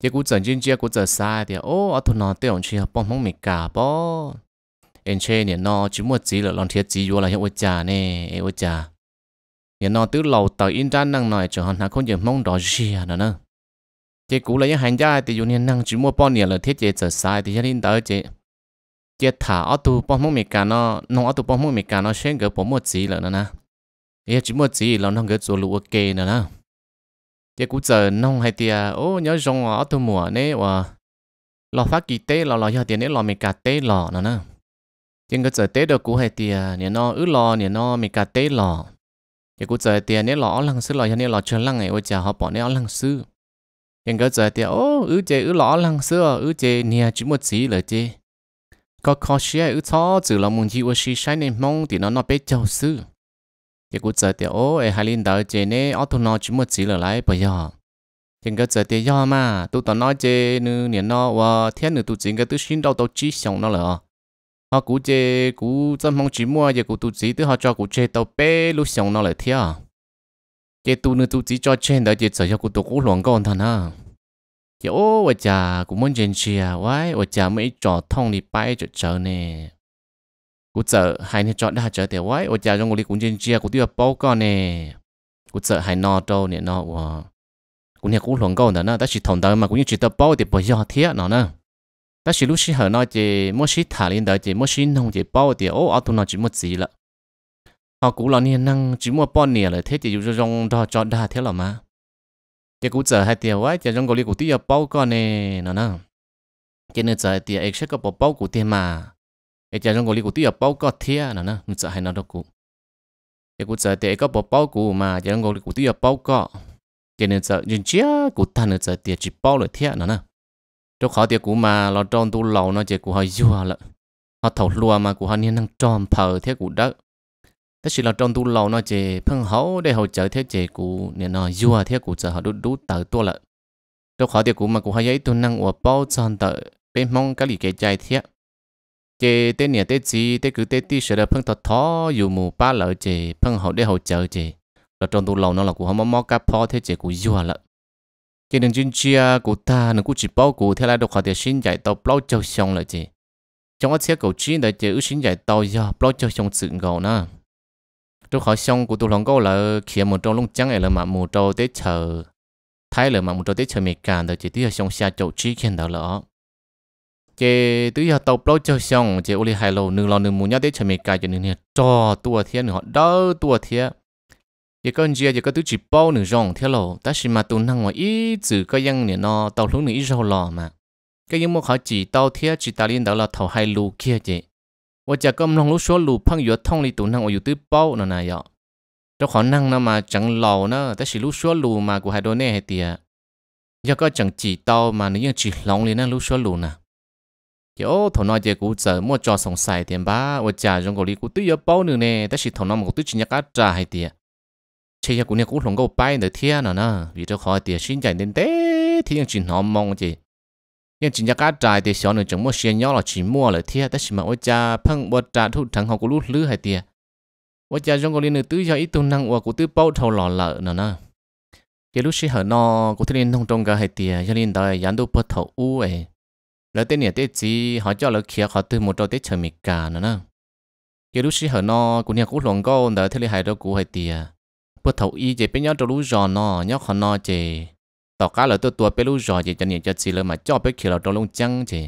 giờ cụ giờ chuyên gia cụ giờ sai thì ô ở tụ nọ tiêu chỉ bom mong mẹ cả bỏ anh chơi nè nó chỉ một gì là lòng thiết gì vô là hiệu quả trả nè hiệu quả trả nè nó tứ lầu tờ in ra năng nói cho họ nó không giờ mong đó gì nữa chế cũ là những hành gia thì dùng hiện năng chỉ mua bao nhiêu là thiết chế sai thì cho nên tới chế chế thả ở tu bao mông mình cả nông ở tu bao mông mình cả xem cái bao một gì là nó na ấy chỉ một nó cái chỗ lúa kê nữa na chế cũ giờ nông hay thì à, ô nhớ rong ở tu mùa nè và lò phát kỳ tế lò lò giờ tiền nè lò mình lò nữa na chế cái giờ tế được cũ hay thì à, nè nó ứ nó mình cả lò chế cũ giờ tiền à, nè lò lăng sư lò giờ nè lò chơi lăng ấy ôi chà họ bỏ nè lăng sư nhưng cái giờ thì ô ứ chế ứ lọ lăng xưa ứ chế nia chỉ một gì là chế có khó xia ứ cho từ là muốn chịu xí sai nên mong thì nó nó biết châu sư thì cũng giờ thì ô ai hai linh đạo chế nè ô tu nó chỉ một gì là lại bây giờ nhưng cái giờ thì do mà tu tao nói chế nữ niệm nó và thiên nữ tu chỉ cái tu xin đâu tao chỉ xong nó là họ cũng chế cũng chân mong chỉ mua giờ cũng tu chỉ tức họ cho cũng chế tao bé lúc xong nó lại thiệt chị tu nữa tu chỉ cho trên đó chị sợ cho cô tu cố loạn con thằng à, chị ô vợ cha cũng muốn chen chia vãi vợ cha mới trò thông đi bay cho chờ nè cô sợ hai nên chọn đã chờ để vãi vợ cha trong ngồi đi cũng chen chia cũng tiêu bao con nè cô sợ hai nọ đâu nè nọ, quá cũng nhà cố loạn con thằng à, ta chỉ thòng đó mà cũng như chỉ tập bao thì bây giờ thiệt nọ nè ta chỉ lúc xí hở nó chị mỗi xí thả lên đó chị mỗi xí nông chị bao thì ô ở tu nó chỉ một gì lận họ cũng lo niên năng chỉ mua bao nè là thế thì dùng rong đo cho đa thế là mà chỉ cũng chờ hai tiền quá chỉ rong gọi cũng tiêu bao con nè nó nè chỉ nên chờ tiền ấy sẽ có bao bao của tiền mà ấy chỉ rong gọi cũng tiêu bao con thế nó nè nó chờ hai nó đâu cũng chỉ cũng chờ tiền có bao bao của mà chỉ rong gọi cũng tiêu bao con chỉ nên chờ nhưng chia của ta nên chờ tiền chỉ bao là thế nó nè trong khó tiền của mà lo trong tu lâu nó chỉ của họ vừa là họ thầu lúa mà của họ niên năng tròn phở thế của đất tất nhiên là trong tu lâu nó chỉ phân hấu để hỗ trợ thế chế của nên nó dùa thế của trợ họ đút đút tới tua lợ tôi khó thì cũng mà cũng hay ấy tôi năng của bao tròn tờ bên mong cái lì cái chạy thế chế tết nhà tết gì tết cứ tết tí sẽ là phân thật thó dù mù ba lợ chế phân hậu để hỗ trợ chế là trong tu lâu nó là cũng không mong cái po thế chế của dùa lợ chế đừng chuyên chia của ta nó cũng chỉ bao của thế là được họ thì xin giải tàu bao châu xong là chế trong cái xe cầu chiến đã chế ước xin giải tàu do bao châu xong sự ngầu na tôi khó xong của tôi lòng câu là khi một trong lúc chẳng ấy là mà một trâu tết chờ thái là mà một trâu tết chờ mì càn rồi chỉ tiếc xong xa chỗ chi khen đó lỡ chế tứ giờ tàu bao cho xong chế li hai lầu nương lò nương muốn nhớ tết chờ mì càn cho nương nè cho tua thiên họ đỡ tua thiên chỉ có gì chỉ có tứ chỉ bao nửa rong theo lầu ta chỉ mà tôi năng ngoài ý chữ có dân nè nó tàu lúc nửa ít rau lò mà cái những một họ chỉ tàu thiên chỉ ta liên đó là tàu hai lù kia chị 我只咁弄老少路朋友通你度能我有啲包呢那樣，就可能呢嘛整老呢，但是老少路嘛，佢係多呢係啲，一個整幾刀嘛，你用幾籠你呢老少路呢？有頭那隻古仔，莫再送晒點吧，我只用個你古都有包呢呢，但是頭那木都只一家炸係啲，切一古呢古龍個擺的天呢呢，為咗好啲先整點啲，天用幾難望嘅。nhưng chỉ cái thì chúng mua nhỏ mà? 因只要家寨的小女怎么先要了去摸了贴，但是嘛，我家碰我家土城好古路绿还的，我家中国人 tự do ít tu năng của tự bao thầu lò lợ nữa nè. Giờ lúc xí hở nó của tự nhiên nông trong cái hay tiề, cho nên đời dán đâu bớt thầu u ấy. Lỡ tên nhà tết gì họ cho lỡ kia họ từ một trâu tết chờ mì cả nữa nè. Giờ lúc xí hở nó của nhà cũ lòng câu đời thế này hay đâu cũ hay tiề. Bớt thầu y chỉ bên nhau trâu lú giòn nó, nhau họ nọ chỉ tàu cá lỡ tôi tua bé lú rồi chỉ cho nhiều cho xì lỡ mà cho bé kia lỡ trong lông trắng chỉ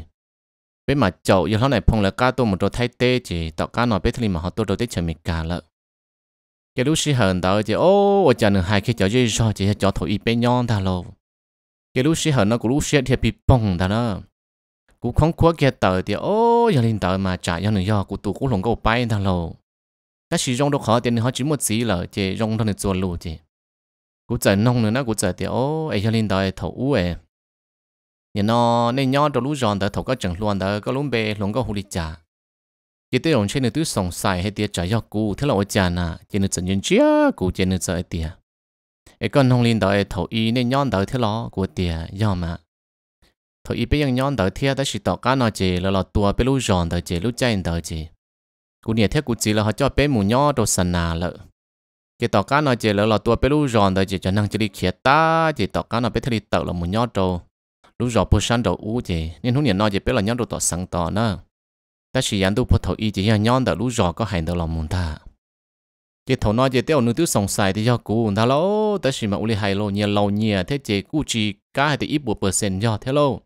bé mà chậu như hôm này phong lỡ cá tôi một đôi thay tê chỉ tàu cá nói bé thì mà họ tôi đôi tê chờ mình cả lợt cái lú xí hờn tàu chỉ ô ở chân nửa hai khi chợ dây rồi chỉ cho thổi y bé nhon ta lô cái lú xí hờn nó cũng lú xí thì bị bong ta nó cũng không quá cái tờ thì ô giờ lên tờ mà trả cho nửa giờ cũng tụ cũng lồng câu bay ta lô cái xí rong đâu khó tiền họ chỉ một xí lợt chỉ rong thôi để chuồn lù chỉ cú chạy nông nữa nó cú chạy tiểu ấy cho lên đời thầu u ấy nhà nó nên nhau đầu lũ giòn đời thầu có chẳng luôn đời có lún bê lún có hồ đi chả chỉ tiêu ông trên nữa tứ sòng xài hay tiệt chạy cho cú thế là ôi chả nà trên nữa chẳng nhân chia cú trên nữa chạy tiệt ấy con nông lên đời thầu y nên nhau đời thế lo của tiệt do mà thầu y bây giờ nhau đời thiệt đã chỉ tỏ cá nó chỉ là lọ tua bé lũ giòn đời chỉ lũ chạy đời chỉ cú nhà thế cú chỉ là họ cho bé mù nhau đồ sần nà lợ chỉ tỏ cá nó chỉ lỡ là tua bé lú giòn đời chỉ cho năng chỉ đi khía ta chỉ tỏ cá nó bé đi tớ là muốn nhót trâu lú giòn bù san đầu u chỉ nên hôm nay nó chỉ bé là nhót đồ tỏ sáng tỏ nữa ta chỉ yàn tu bù thầu y chỉ yàn nhót đời lú giòn có hành đời lòng muốn ta chỉ thầu nó chỉ tiêu nữ tiêu sòng xài thì cho cú ta lỗ ta chỉ mà uli hay lỗ nhiều lâu nhiều thế chỉ cú chỉ cá hay thì ít bù sen do thế lỗ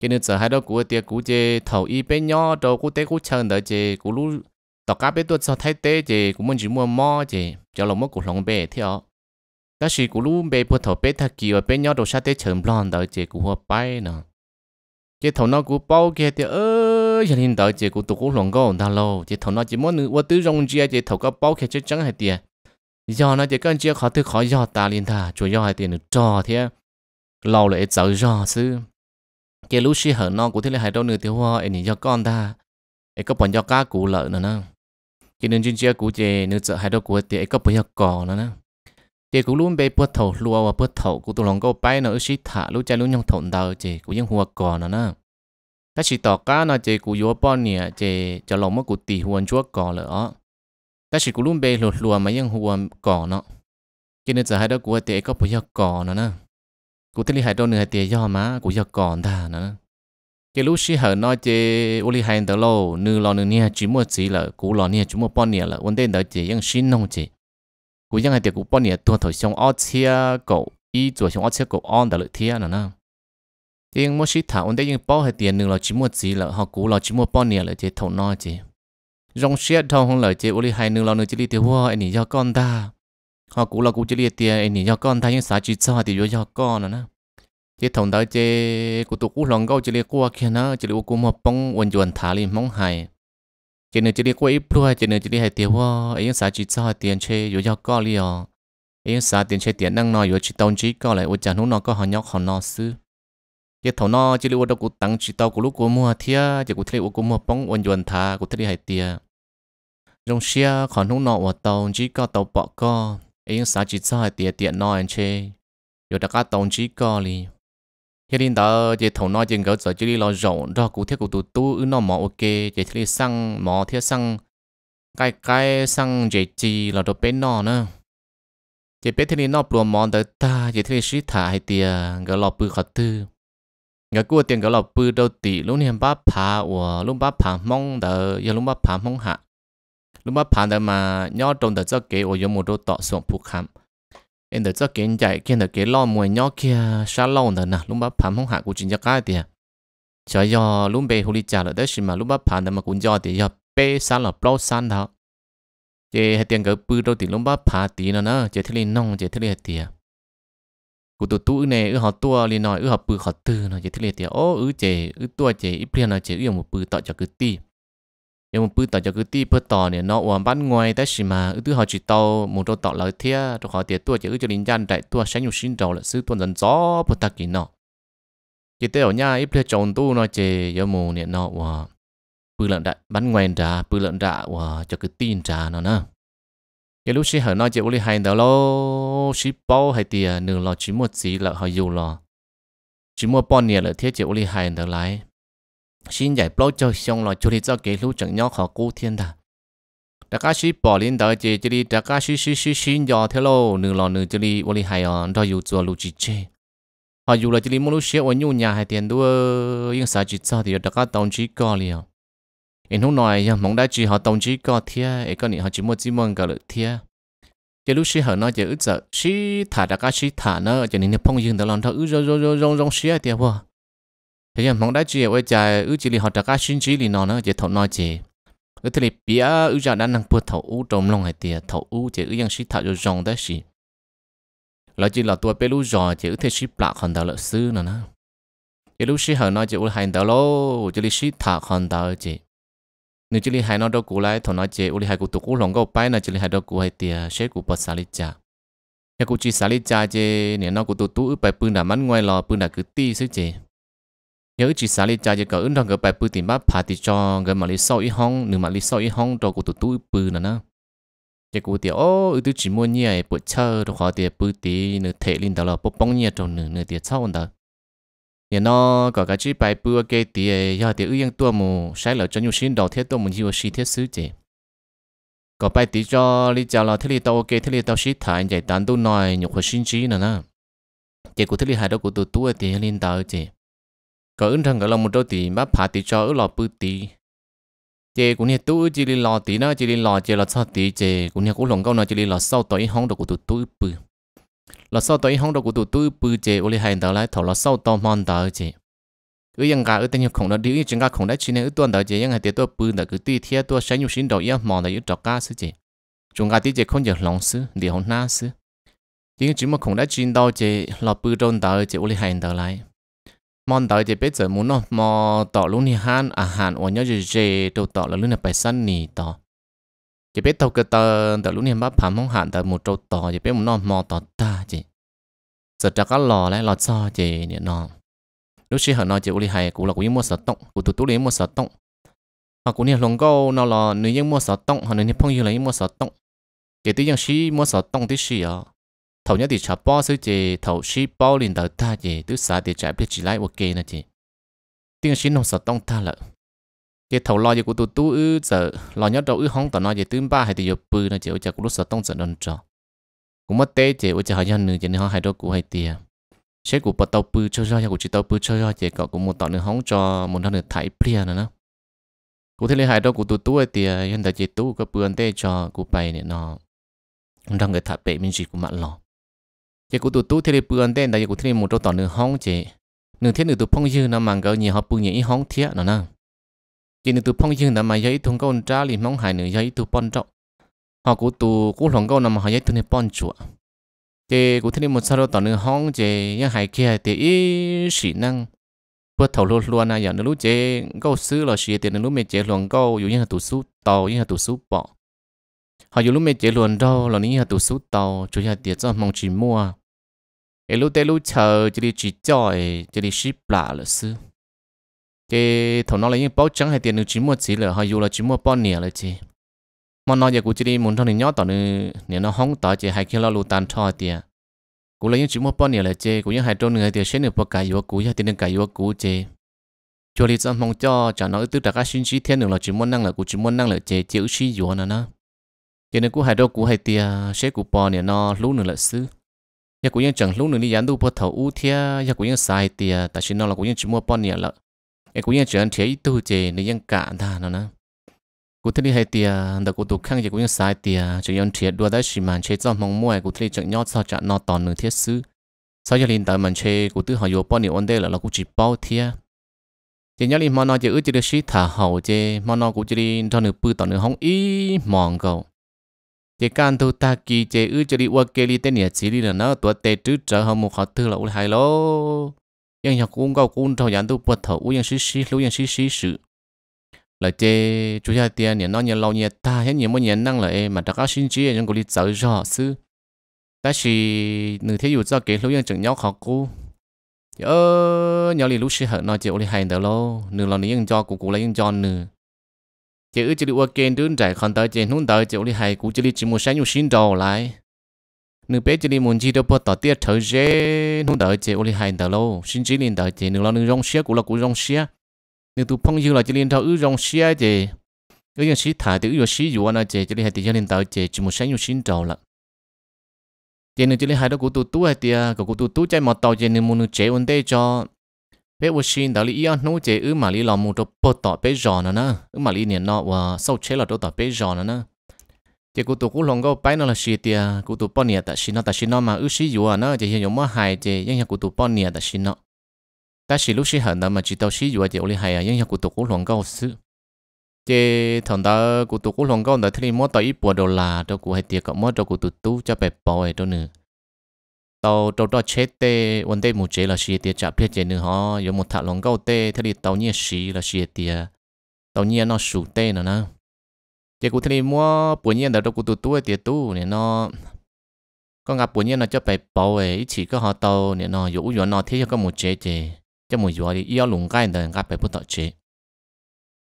chỉ nên giờ hai đó cú tiệt cú chỉ thầu y bé nhót trâu cú tế cú chân đời chỉ cú lú tao cá bé tôi sao thấy tế chị cũng muốn chỉ mua mò chị cho lòng mất cuộc lòng bé theo ta chỉ cũng lú bé bút thầu bé thắc kỳ và bé nhau đồ sát tế chầm lon đó chị cũng hoa bay nè chị thằng nó cũng bao kia thì ơ gia đình đó chị cũng tụ cũng lòng gò ta lâu chị thằng nó chỉ muốn nữ và tư rong chia chị thằng có bao kia chứ chẳng hay tiền do nó chỉ cần chia khó thứ khó do ta liền thà chủ do hay tiền được cho thế lâu lại cháu do sư cái lúc xí hở nó cũng thế là hai đâu nữa thì hoa ấy cho con ta ấy có bọn cho cá cụ lợn nữa nè กินจนเจ้ากูเจนึกจะให้ดอกกูเตะก็ไปยากก่อนนะเตะกูรู้ไปปวดถลัวว่าเปวดถกูตุลองก็ไปนอชิตะรู้ใจรู้ยังถงดาวเจกูยังหัวก่อนนะถ้าชิตอก้านะเจกูยัวป้อนเนี่ยเจจะหลงเมื่อกูตีหัวชั่วก่อนเลยอ๋อถ้าชิกูรู้ไปหลุดลัวมายังหัวก่อนเนาะกินจะให้ดอกกูเตะก็ไปยากก่อนนะกูที่ลีหายดอกเนื้อเตะย่อมากูอยากก่อนได้นะ cái lúc xí hở nói chế ô li hai tờ lô nư lò nư nia chỉ mua chỉ là cú lò nia chỉ mua bao nia là vấn đề đó chỉ những xin nông chỉ cú những hai tiệc cú bao nia tuần thổi xong ót chia cậu y chuột xong ót chia cậu on đã lợi thiên nữa nè tiếng mua xí thảo vấn đề những bao hai tiền nư lò chỉ mua chỉ là họ cú lò chỉ mua bao nia là chế thầu nói chỉ rong xia thâu không lời chế ô li hai nư lò nư chỉ li tiêu hoa anh nhỉ do con ta họ cú lò cú chỉ li tiền anh nhỉ do con ta những xã chỉ cho thì do con nữa nè chế thằng đó chế cụ tụ cụ lòng gấu chế liệt qua kia nó chế liệt cụ mà bông vận chuyển thả lên mong hài chế nữa chế liệt qua ít plua chế nữa chế liệt hai tiêu hoa ấy xã chỉ cho tiền chơi rồi cho gọi liền à ấy xã tiền chơi tiền năng nói rồi chỉ tông chỉ gọi lại ôi chả nó có hàng nhóc họ nó sư chế thằng nó chế liệt qua đâu cụ tăng chỉ tao cụ lúc cụ mua thia chế cụ thấy cụ mua bông vận chuyển thả cụ thấy hai tiêu trong xe khó nó nọ và tàu chỉ có tàu bọ co ấy xã chỉ cho hai tiền tiền nói chơi rồi đã cả tàu chỉ gọi liền hiện đến đó chỉ thầu nói chừng gỡ rồi chỉ đi lo rộng đó cụ thiết cụ tụ tu nó mỏ ok chỉ đi xăng mỏ thiết xăng cái cái xăng chỉ chỉ là đồ bên nó nữa chỉ biết thì nó plua mỏ tới ta chỉ thiên sĩ thả hay tia gỡ lọ bự khát tư gỡ cua tiền gỡ lọ bự đầu tỷ lúc niệm bá phá của lúc bá phá mong đỡ giờ lúc bá phá mong hạ lúc bá phá đỡ mà nhau trong đỡ cho kế ở giống một đồ tọ xuống phục khám em đợi cho kiến chạy kiến được cái lo mua nhỏ kia xa lâu nữa nè lúc bắt phản không hạ của chính chắc cái tiền à. cho do lúc bé hồ ly trả lại đấy mà lúc bắt phản mà cũng do thì do bé xa là bao san đó chế hai tiền cái bự đâu thì lúc bắt phản tí nữa nè chế thế à. này nong chế thế này tiền cụ tụ tụ này ư họ tua liền nói ư họ bự họ tư nó chế thế này tiền ô ư chế ư tua chế ít tiền nó chế ư một bự tạo cho cứ tiền nhưng mà bữa tao cho cứ ti bữa tao nè nó hoàn bán ngoài tới xí mà ư thứ họ chỉ tao một trâu tao lợi thia cho họ tiền tua chỉ ư cho linh gian đại tua sáng nhiều xin trâu là sư tuần dần gió bữa ta kỳ nọ chỉ ở nhà ít bữa trồng tu nói chè giờ mù nè nó hòa bữa lợn đại bán ngoài ra bữa lợn ra hòa cho cứ tin ra nó nè cái lúc xí hở nó chè uli hai tao lo xí bao hay tiền nửa lo chỉ một xí là họ dù lo chỉ mua bao nè là thiết chè uli hai tao lại xin giải bao cho xong là chú đi cho cái lũ chẳng nhau khó cố thiên đà đã cá sĩ bỏ lên đó chỉ chỉ đi đã cá sĩ sĩ sĩ xin giờ thế lo nữ lò nữ chỉ đi vali hay on đó yêu chùa lũ chỉ chê họ dù là chỉ đi mua lũ xe ở nhu nhà hay tiền đua yên sao chỉ cho thì đã cá tông chỉ co liền em không nói mong đã chỉ họ tông chí co thia ấy có nị họ chỉ mua chỉ mong cả lợi thia chỉ lưu sĩ họ nói chỉ ước sợ sĩ thả đã cá sĩ thả nó chỉ nên phong dương đó làm thao ước rong rong rong rong sĩ thì hoa à, thế nhưng mong đã chỉ ở trái ư chỉ li họ đã cá xin chỉ li nó nó chỉ thấu nói chỉ ư thế li bia ư giờ đã năng bước thấu u trong lòng hay tiền thấu u chỉ ư yang sĩ thầu rồi rong đó xí là chỉ là tôi biết lu giò chỉ ư thế sĩ bạc còn đó là sư nó nó ư lúc sĩ họ nói chỉ u hành đó lô chỉ li sĩ thầu còn đó chỉ nếu chỉ li hai nó đâu cũ lại thấu nói chỉ u li hai cụ tụ cũ lòng có bay là chỉ li hai đâu cũ hay tiền sẽ cụ bớt xả li cha ya cụ chỉ xả li cha chỉ nếu nó cụ tụ tụ ư bài bưng đã mắn ngoài lò bưng đã cứ ti xứ chỉ nhớ chỉ xả lên cha giờ cỡ đó người bài bự thì má phá thì cho người mà lấy sau ít hong nửa mà lấy sau ít hong cho cô tụt túi bự nữa nè chỉ cụ thì ô ưu tư chỉ mua nhẹ bộ chơi đồ khó thì bự thì nửa thể lên đó là bộ bóng nhẹ trong nửa nửa thì sau đó nhà nó có cái chỉ bài bự cái thì giờ thì ưu yên tua mù sai lỡ cho nhiều xin đầu thế tua mù nhiều sinh thiết xứ chứ. có bài tí cho lý cho là thế lý tao ok thế lý tao xí thải vậy tán tu nói nhục hồi xin trí nữa nè chỉ cụ thế lý hai đó cô tụt túi thì lên tao chứ có ứng thằng cái lòng một đôi tí mà phá tí cho ở lò bự tí chè cũng như tú chỉ đi lò tí nó chỉ đi lò chè lò sau tí chè cũng như cũng lòng câu nó chỉ đi lò sau tối hóng đồ của tụi tôi bự lò sau tối hóng đồ của tụi tôi bự chè ô li hai đầu lại thầu lò sau to mòn đầu chè ở yên cả ở tên nhập khổng đó đi chân ta khổng đã chỉ nên ở tuần đó chè yên hai tiệt tôi bự đó cứ tùy theo tôi sáng nhiều sinh đầu yên mòn đó yêu trọc cá sư chè chúng ta tí chè không nhớ lòng sư để hồn na sư tiếng chỉ một khổng đã chín đầu chè lò bự trôn đầu chè ô li hai đầu lại mòn tới thì biết giờ muốn nó mò tỏ luôn thì han à han ở nhớ gì đâu tỏ là luôn là bài săn nì tỏ chỉ biết tàu cái tờ tờ lúc này bắt phạm không hạn tờ một trâu tò chỉ biết một non mò tò ta chỉ giờ chắc các lò lại lò cho chỉ nhẹ nọ lúc xưa hở nọ chỉ uli hay cũng là cũng mua sợ tông cũng tụt tụt lấy mua sọt tông họ cũng nhiều lồng câu nó là nếu như mua sợ tông họ nếu như phong như lấy mua sợ tông chỉ tới những xí mua sợ tông tới xí à thầu nhất 头一啲茶包水只头是包领导他只都啥的茶别起来我给那只，定是弄啥动他了。cái thầu thầu thì biết chỉ lại cái tiếng ta lo gì của tôi tu ư giờ lo nhớ đâu ư không tao nói gì tướng ba hay thì giờ bự nó chỉ ôi chả cũng lúc sợ tông sợ đòn trò cũng mất tê chỉ ôi chả hỏi nhân nữa chỉ nên họ hai đâu cũng hay tiền sẽ của bắt tàu bự chơi ra của chỉ tàu bự chơi ra chỉ cậu cũng một tao nữa không cho một thằng nữa thải bia nữa nó cũng thế là hai đâu của tôi tu hay tiền hiện tại chỉ tu cái bự tê cho của bay này nó đang người thải bể mình chỉ cũng mặn lò giờ cụ tụ tu thì anh tên đại giờ cụ thì một chỗ tỏ nửa hóng chế, nửa thiết nửa tụ phong dư nằm mang cái gì họ bươn nhảy hóng thiết nó nè chỉ nửa tụ phong dư nằm mà giấy thùng câu trả liền mong hải nửa giấy tụ bón trọng họ cụ tụ cụ lòng câu nằm họ giấy tụ này bón chuột chị cụ thì một sao tỏ nửa hóng chế, nhưng hải kia thì ít sĩ năng bớt thầu luôn luôn à, giờ nửa lúc chế, câu xứ là sĩ tiền nửa lúc mẹ chế, lòng câu dù như là tụ sú tàu như là tụ sú bọ họ dù lúc mẹ chế luôn đâu là ní tụ số tàu chủ nhà tiệt cho mong chỉ mua ê lúc tê lúc chờ chỉ đi chỉ cho chỉ đi ship lạ là sư cái thằng nó là những báo trắng hay tiền được chỉ mua chỉ là họ dù là chỉ mua bao nhiêu là chỉ mà nó giờ cũng chỉ đi muốn thằng này nhớ tao nữa nếu nó không tao chỉ hai kia lo lù tan cho tiền cũng là những chỉ mua bao nhiêu là chỉ cũng những hai trâu người thì sẽ được bao cái vô cũ hay tiền được cái vô cũ chỉ cho lý do mong cho chẳng nói từ đặc các sinh trí thiên đường là chỉ muốn năng là cũng chỉ muốn năng là chỉ chịu chi vô nữa nữa giờ này cũng hai đôi cũng hai tia sẽ cũng bò nè nó lú nữa là xứ giờ cũng yên chẳng lú nữa đi dán đu bò thầu u thia giờ cũng yên sai tia tại xin nó là cũng yên chỉ mua bò nè là giờ cú yên chẳng thấy tu chê nên yên cả thà nó nè cú thấy đi hai tia đợt cũng tụt khăng giờ cũng yên sai tia chỉ yên thấy đua đấy xí màn chế cho mong mua cú thấy chẳng nhót sao chả nó tòn nửa thiết xứ sau giờ liên tại màn chế cú tự hỏi vô bò nè ổn đây là nó cũng chỉ bao thia chỉ nhớ đi mà nó chỉ ước chỉ được xí thả hậu chứ mà nó cũng chỉ đi cho nửa bự tao nửa hóng ý mòn cầu chỉ can thu ta kỳ chế ư cho đi qua kia li tên nhà chỉ đi là nó tuổi tê chứ trở hồng một họ thư là ul hài lô nhưng nhà cũng có cũng thâu giản tu bớt thầu u yang xí xí lú yang xí xí sự là chế chú gia tiền nhà nó nhà lâu nhà ta hết nhiều mỗi nhà năng là em mà đã có xin chế nhưng cũng đi trở rõ sư ta chỉ nữ thế dụ cho kế lú yang chẳng nhau khó cũ, dạ ơ nhau lì lú xí hở nó chế ul hai đó lô nửa là nữ yang cho cụ cụ là yang cho nữ chỉ ước chỉ đi qua kênh đứng trải còn tới chỉ nút tới chỉ đi hay cũng chỉ đi chỉ muốn sáng như xin đầu lại nửa bé chỉ đi muốn chỉ đâu bớt tỏ tiết thời gian nút tới chỉ đi hay tới lâu xin chỉ liền tới chỉ nửa lo nửa rong xía cũng là cũng rong xía nửa tụ phong dương là chỉ liền thâu ước rong xía chỉ ước những sĩ thải thì ước sĩ dụ anh chỉ chỉ đi hay thì chỉ liền tới chỉ chỉ muốn sáng như xin đầu lại chỉ nửa chỉ đi hay đó cũng tụ tụ hay thì cũng tụ tụ chạy một tàu chỉ nửa muốn nửa chế vấn đề cho bé vô xin đó lý ý ăn nấu chế ứ mà lý lòng một đồ bò tỏ bé giòn nữa nè ứ mà lý niệm nọ và sau chế là đồ tỏ bé giòn nữa nè chế cụ tụ cụ lòng gấu bé nó là xì tiề cụ tụ bò nè ta xì nó ta xì nó mà ứ xì dùa nè chế hiện giống mà hài chế nhưng nhà cụ tụ bò nè ta xì nó ta xì lúc xì hận đó mà chỉ tao xì dùa chế ôi hài à nhưng nhà cụ tụ cụ lòng gấu sư, chế thằng ta cụ tụ cụ lòng gấu đó thì mua tao ít bùa đồ là cho cụ hay tiề cọ mua cho cụ tụ tú cho bé bò ấy đó nữa tàu tàu đó chết tê vấn đề một chế là xì tiền chả biết chế nữa họ có một thằng lòng câu tê thế thì tàu nhiên xì là xì tiền tàu nhiên nó sụt tê nữa nè chế cụ thế thì mua bốn nhiên đó cụ tụ tụ tiền tụ này nó có ngập bốn nhiên nó cho bảy bầu ấy chỉ có họ tàu này nó dụ dụ nó thế có một chế chế cho một dụ thì yêu lùng cái này ngập bảy bút tàu chế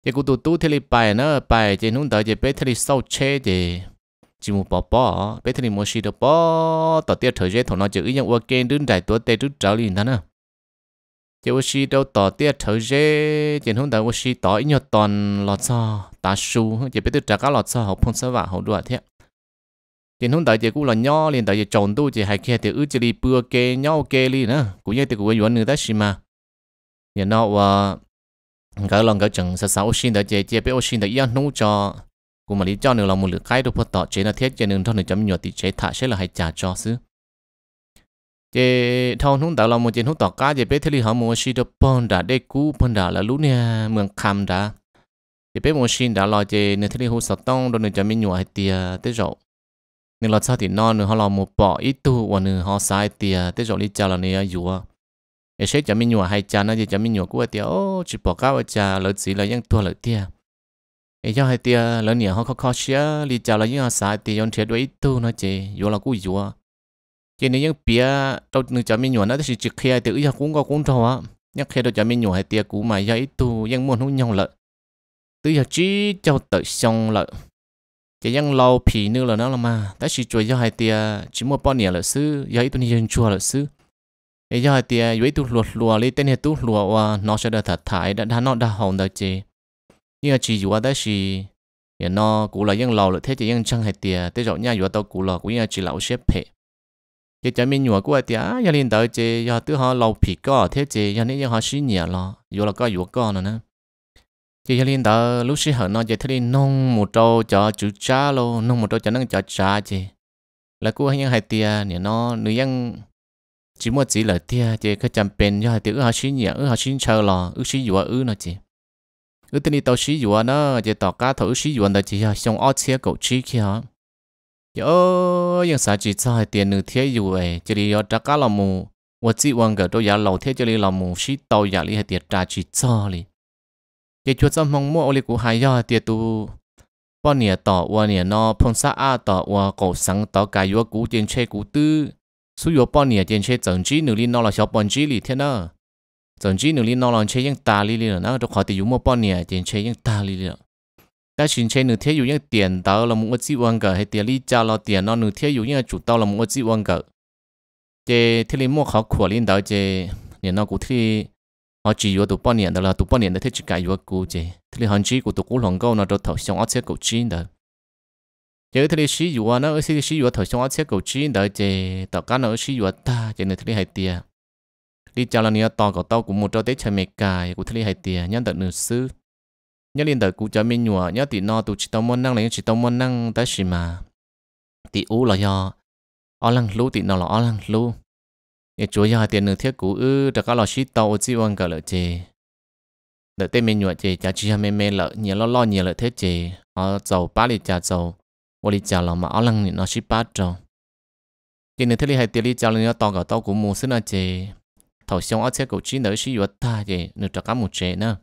chế cụ tụ tụ thế thì bảy nó bảy chế nung tàu chế bé thế thì sau chế chế chỉ một bỏ bỏ bé thì mới xí được bỏ tỏ tiệt thời gian thằng nó chỉ ý nhận qua kênh đứng đại tuổi tê đứng trào liền đó nè chỉ qua xí đâu tỏ tiệt thời gian chỉ không đâu qua xí tỏ ý nhận toàn lọt sao ta su chỉ biết được trả cá lọt sao học phong sao vả học đuổi thiệt. chỉ không đâu chỉ cũng là nhỏ liền đại chỉ tròn tu chỉ hai kia thì ứ chỉ đi bừa kê nhau kê liền nè cũng như thế cũng vẫn người ta xí mà nhà nó và cái lòng cái chừng sáu sáu xin đó chỉ chỉ biết xin đó yên nô cho กูมาลีเจ้าหนึ่งเรามูลค่าดูพอต่อเจนเทียเจนึงท่าหนึ่งจำหยดติเจถ้าใช่ลให้จ่าจอซื้อเจทองทุ่งแต่เราโมเจนทุ่งต่อก้าเจเป้ทะเลหาโมชิดปอนดาได้กู้ปอนดาแล้วรู้เนี่ยเมืองคำดาเจเป้โมชินดาลอยเจเนทะเลหูสต้องโดนหนึ่งจะมีหนให้เตียเตจหนึ่งเราชาตินอนหนึ่งเราเราโมปออีตูวันหนึ่งเขาสายเตียเตจลิจาราเนี่ยอยู่เอเชจะมีหนวดให้จานะจะมีหนวดกู้เตียโอ้จิปอก้าวจาเลือสีเรายังตัวเหลือเตีย ấy cho hai tia lớn nhỉ họ khó khó xía lì chào là những họ sai thì yon thiệt đối tu nó chị vô là cú vô chỉ nếu những bia đâu nửa chấm mình nhổ nó thì chỉ khai tự ý cũng có cũng á nhắc khai đâu chấm mình nhổ hai tia cú mà giờ ít tu những muốn hung nhau lợi tự giờ chỉ cho tự xong lợi chỉ những lâu phì nữa là nó là mà ta chỉ chuối cho hai tia chỉ một bao nhiêu lợi sư giờ ít tu nhân chua lợi sư ấy cho hai tia dưới tu luộc luộc lấy tên hai tu luộc nó sẽ được thật thải đã đã nó đã hồng được chị nhưng chỉ dù đó là, giờ nó cũng là những lò lợi thế chỉ những chân hay tiề tới rồi nhà dù tao cũng là cũng chỉ lão xếp hệ giờ chả mình nhua của tiề nhà liên tới chỉ nhà thứ họ lầu phì có thế chỉ nhà này họ xí nhẹ lo dù là có dù có nữa nè chỉ giờ liên tới lúc xí hở nó chỉ thấy nông một trâu cho chú cha lo nông một trâu cho nông cho cha chỉ là hay những hai tiề nhà nó nuôi những chỉ một chỉ là tiề chỉ cái chăm bên giờ tiề họ xí nhà họ xí chờ lo xí dù ở nó chỉ ở tin đi tàu sử dụng nó chỉ tàu cá thử sử dụng nó chỉ là xong ót xe cầu trí kia yo yang sa chỉ cho hai tiền nửa thế dùa chỉ đi ở trắc cá làm mù và chỉ quan cái tôi giả lầu thế chỉ đi làm mù sử tàu giả đi hai tiền trả chỉ cho đi chỉ chúa tâm mong mua ô li của hai yo tiền tu bao nhiêu tàu bao nhiêu nó phong sa a tàu và cầu sáng tàu cái yo cũ trên xe cũ tư số yo bao nhiêu trên xe chẳng chỉ nửa lì, nó là 小本子里天呢。总之努力弄浪车样大哩哩了，那都好的有么半年，点车样大哩哩了。但是车努天有样点到了么几万个，还点哩家了点那努天有样主到了么几万个。这天里么好苦领导这，你那古天好只有读半年的了，读半年的天只改有古这，天里很只古读古龙高那都头像阿些古真的。giờ thì sử dụng nó sử dụng thổi xong ác sẽ cầu chiến đợi chế tạo cá nó sử dụng ta chế này thì hay tiệt đi chào là nia to của tao cũng một trâu tết chơi mệt cài của thằng hai tiền nhân tận nửa sư nhân liên đời cũng cho mình nhùa nhớ thì no tụ chỉ tao muốn năng lấy chỉ tao muốn năng tới gì mà thì ú là do o lăng lú thì nó là o lăng lú nhà chúa do tiền nửa thiết cũ ư đã có lo xí tàu chỉ quan cả lợi chê đợi tết mình nhùa chê cha chỉ ham mê mê lợi nhà lo lo nhà lợi thế chê họ giàu ba lì cha giàu ô lì chào là mà o lăng thì nó xí ba trâu cái nửa thiết hai tiền đi chào là nó to của tao cũng mua xin ở chê 头先我这个只能是越大的，你这个木 chế 呢？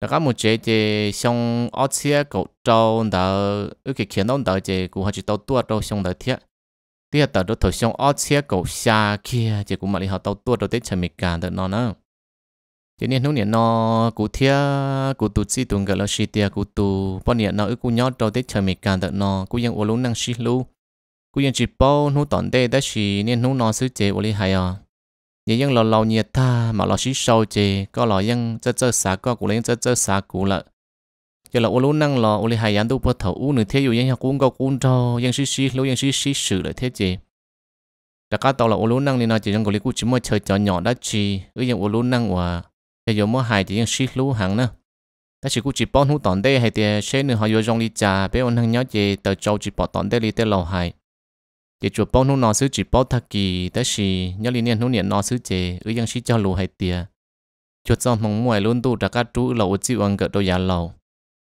这个木 chế 的像我这个招到，有个看到到的，古还是到多到上到贴。第二到头先我这个下去，这古嘛里头到多到得成没干的呢呢？今年นู่นเนี่ยนอกูเทียกูตูจีตุงกับเราชีเตียกูตูปอนเนี่ยนอกูยอดเราได้เชิญมีการแต่นอกูยังอวลุนังชีลูกูยังจีบเอานู่ตอนได้ได้ชีเนี่ยนู่นนอซื้อเจวอลิไฮอ่ะ nhớ dân lò lò nhiệt tha mà lò xí sâu chê có lò dân chơ chơ xá có cụ lên chơ chơ xá cụ lợ giờ là ô lú năng lò ô lê hai yán tu bất thầu u nửa thế dù dân học cũng có cũng cho dân xí xí lú dân xí xí sử lại thế chê Đã cá tàu là ô lú năng nên nói chỉ dân cụ lý cụ chỉ mới chơi trò nhỏ đã chi ở dân ô lú năng hòa giờ giờ mới hai chỉ dân xí lú hàng nữa ta chỉ cụ chỉ bón hú tòn đây hay thì xe nữa họ vô rong đi trà bé ông năng nhớ chê tờ châu chỉ bỏ tòn đê đi tê lò hai chỉ chụp bao nô nó xứ chỉ bao thắc kỳ đó xì nhớ liên niên nô niên nó xứ chế ở yang xí cho lù hay tiề chụp xong mong mỏi luôn tu đã trú chú lẩu chịu ăn cỡ đồ giả lẩu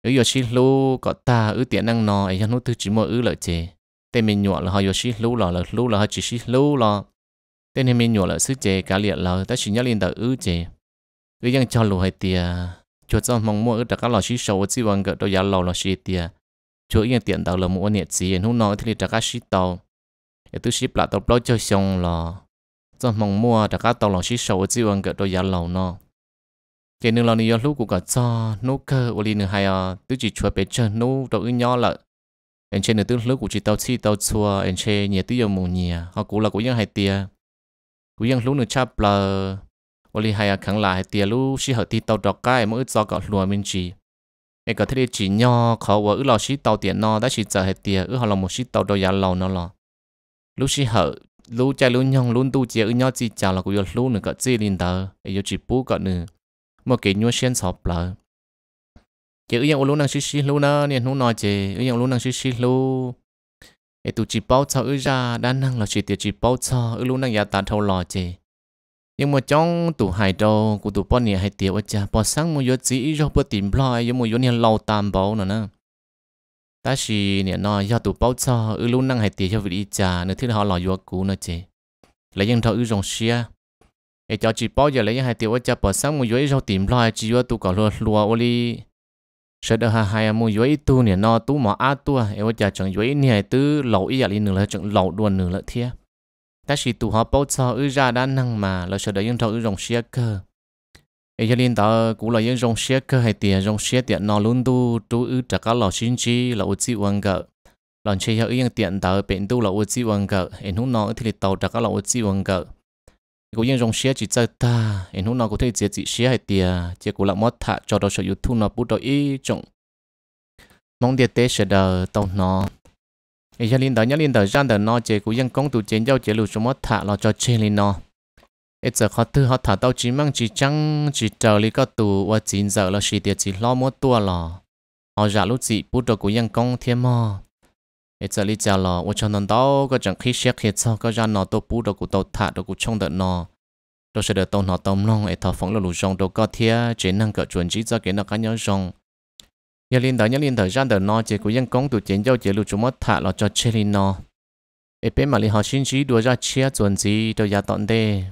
ở yo xí lù có ta ở tiện năng nó ấy nô thứ chỉ mua ở lợi chế tên mình nhọ là họ yo xí lù là là lù là họ chỉ xí lù là tên này mình nhọ là xứ chế cả liệt là đó xì nhớ liên tờ ở chế ở yang cho lù hay tiề chụp xong mong mua ở đã cắt lẩu xí sầu chịu ăn cỡ đồ giả lẩu là xí tiề chụp yên tiện tàu là mua nhiệt gì nô nó thì đã cắt xí tàu để tôi ship lại tàu blog xong là cho mong mua đã cá tàu lòng ship sầu chỉ ăn cái đồ lầu nó cái nương lòng này lúc cũng cả cho nấu cơ ở đây nương à tôi chỉ chuẩn bị chân nấu đồ ăn nhỏ lại anh chị nương lúc cũng chỉ tàu chi tàu chua anh chị nhà tôi dùng mù nhà họ cũng là cũng ยัง hay tiền cũng ยัง lúc nương chắp là ở đây hay à khẳng lại tiền lúc ship hợp thì tàu đọc cái mỗi do cả lùa mình chỉ em có thể chỉ nho khó và ước lo ship tàu tiền nó đã chỉ chờ hết tiền ước họ là một ship tàu đồ giá lầu nó là lúc xí hở lúc cha lúc nhong lúc tu chia ư nhau chi chào là cũng được lúc nữa cả chi linh tờ ấy chỉ bú cả nữa mà cái nhau xuyên sọp lờ chỉ ư nhau lúc năng xí xí lúc nữa nên lúc nói chỉ ư nhau lúc năng xí xí lúc ấy tu chỉ bao cho ư ra đa năng là chỉ tiệt chỉ bao cho ư lúc năng giả tà thâu lò chỉ nhưng mà trong tụ hải đồ của tụ bọn này hải tiệt ở cha bọn sáng một giờ chỉ rồi bữa tìm lo ấy một giờ này lâu tam bao nữa nè ta chỉ nè nó do tụ bao cho ư luôn năng hay tiền cho vị trả nữa thứ họ lò vô cũ nữa chị lấy những thọ ư rồng xia để cho chỉ bao giờ lấy những hai tiền cho bỏ sang mua dưới rau tìm loài chỉ vô tụ cỏ lúa lúa oli sợ đó hai mua dưới tu nè nó tu mỏ a tu em với cho chẳng dưới nè tứ lẩu ý dạ lại nữa là chẳng lẩu đuôn nữa là thiệt ta chỉ tụ họ bao cho ư ra đã năng mà là sợ được những thọ ư rồng xia cơ ấy cho nên ta cũng là những dòng xe cơ hệ tiền dòng xe tiền nó luôn tu tu ư trả cá lò xin chi là ô chi uang gỡ lần chơi hiệu yên tiền ta bên đu là ô chi uang gỡ em hút nó thì tàu trả cá là ô chi uang gỡ cũng những dòng xe chỉ chơi ta em hút nó có thể chỉ chỉ xe hệ tiền chỉ cũng là mất thạ cho đồ sử dụng thu nó bút đồ ý trọng mong địa tế sẽ đờ tàu nó ấy cho nên đó nhớ liên tờ gian tờ nó chỉ cũng những công tu chiến giao chỉ lưu số mất thạ là cho chơi lên nó ít giờ họ thứ họ thả tao chỉ mang chỉ trăng chỉ chờ lý có tù và chín giờ là chỉ tiệt chỉ lo mua tua lò họ giả lúc chị bút đồ của nhân công thêm mò ít giờ lý giờ lò và cho nên tao có chẳng khi xét hết sau có ra nó tao bút đồ của tao thả đồ của trong đợt nó đồ sẽ được tao nó tông long ít thọ phóng là lũ rong đồ có thia chỉ năng cỡ chuẩn chỉ cho cái nó cá nhau rong nhà liên đời nhà liên thời gian đợt nó chỉ của nhân công tụ chiến giao chỉ lũ chúng mất thả là cho chơi nó ít bên mà lý họ xin chỉ đùa ra chia chuẩn gì đâu giá tọn đê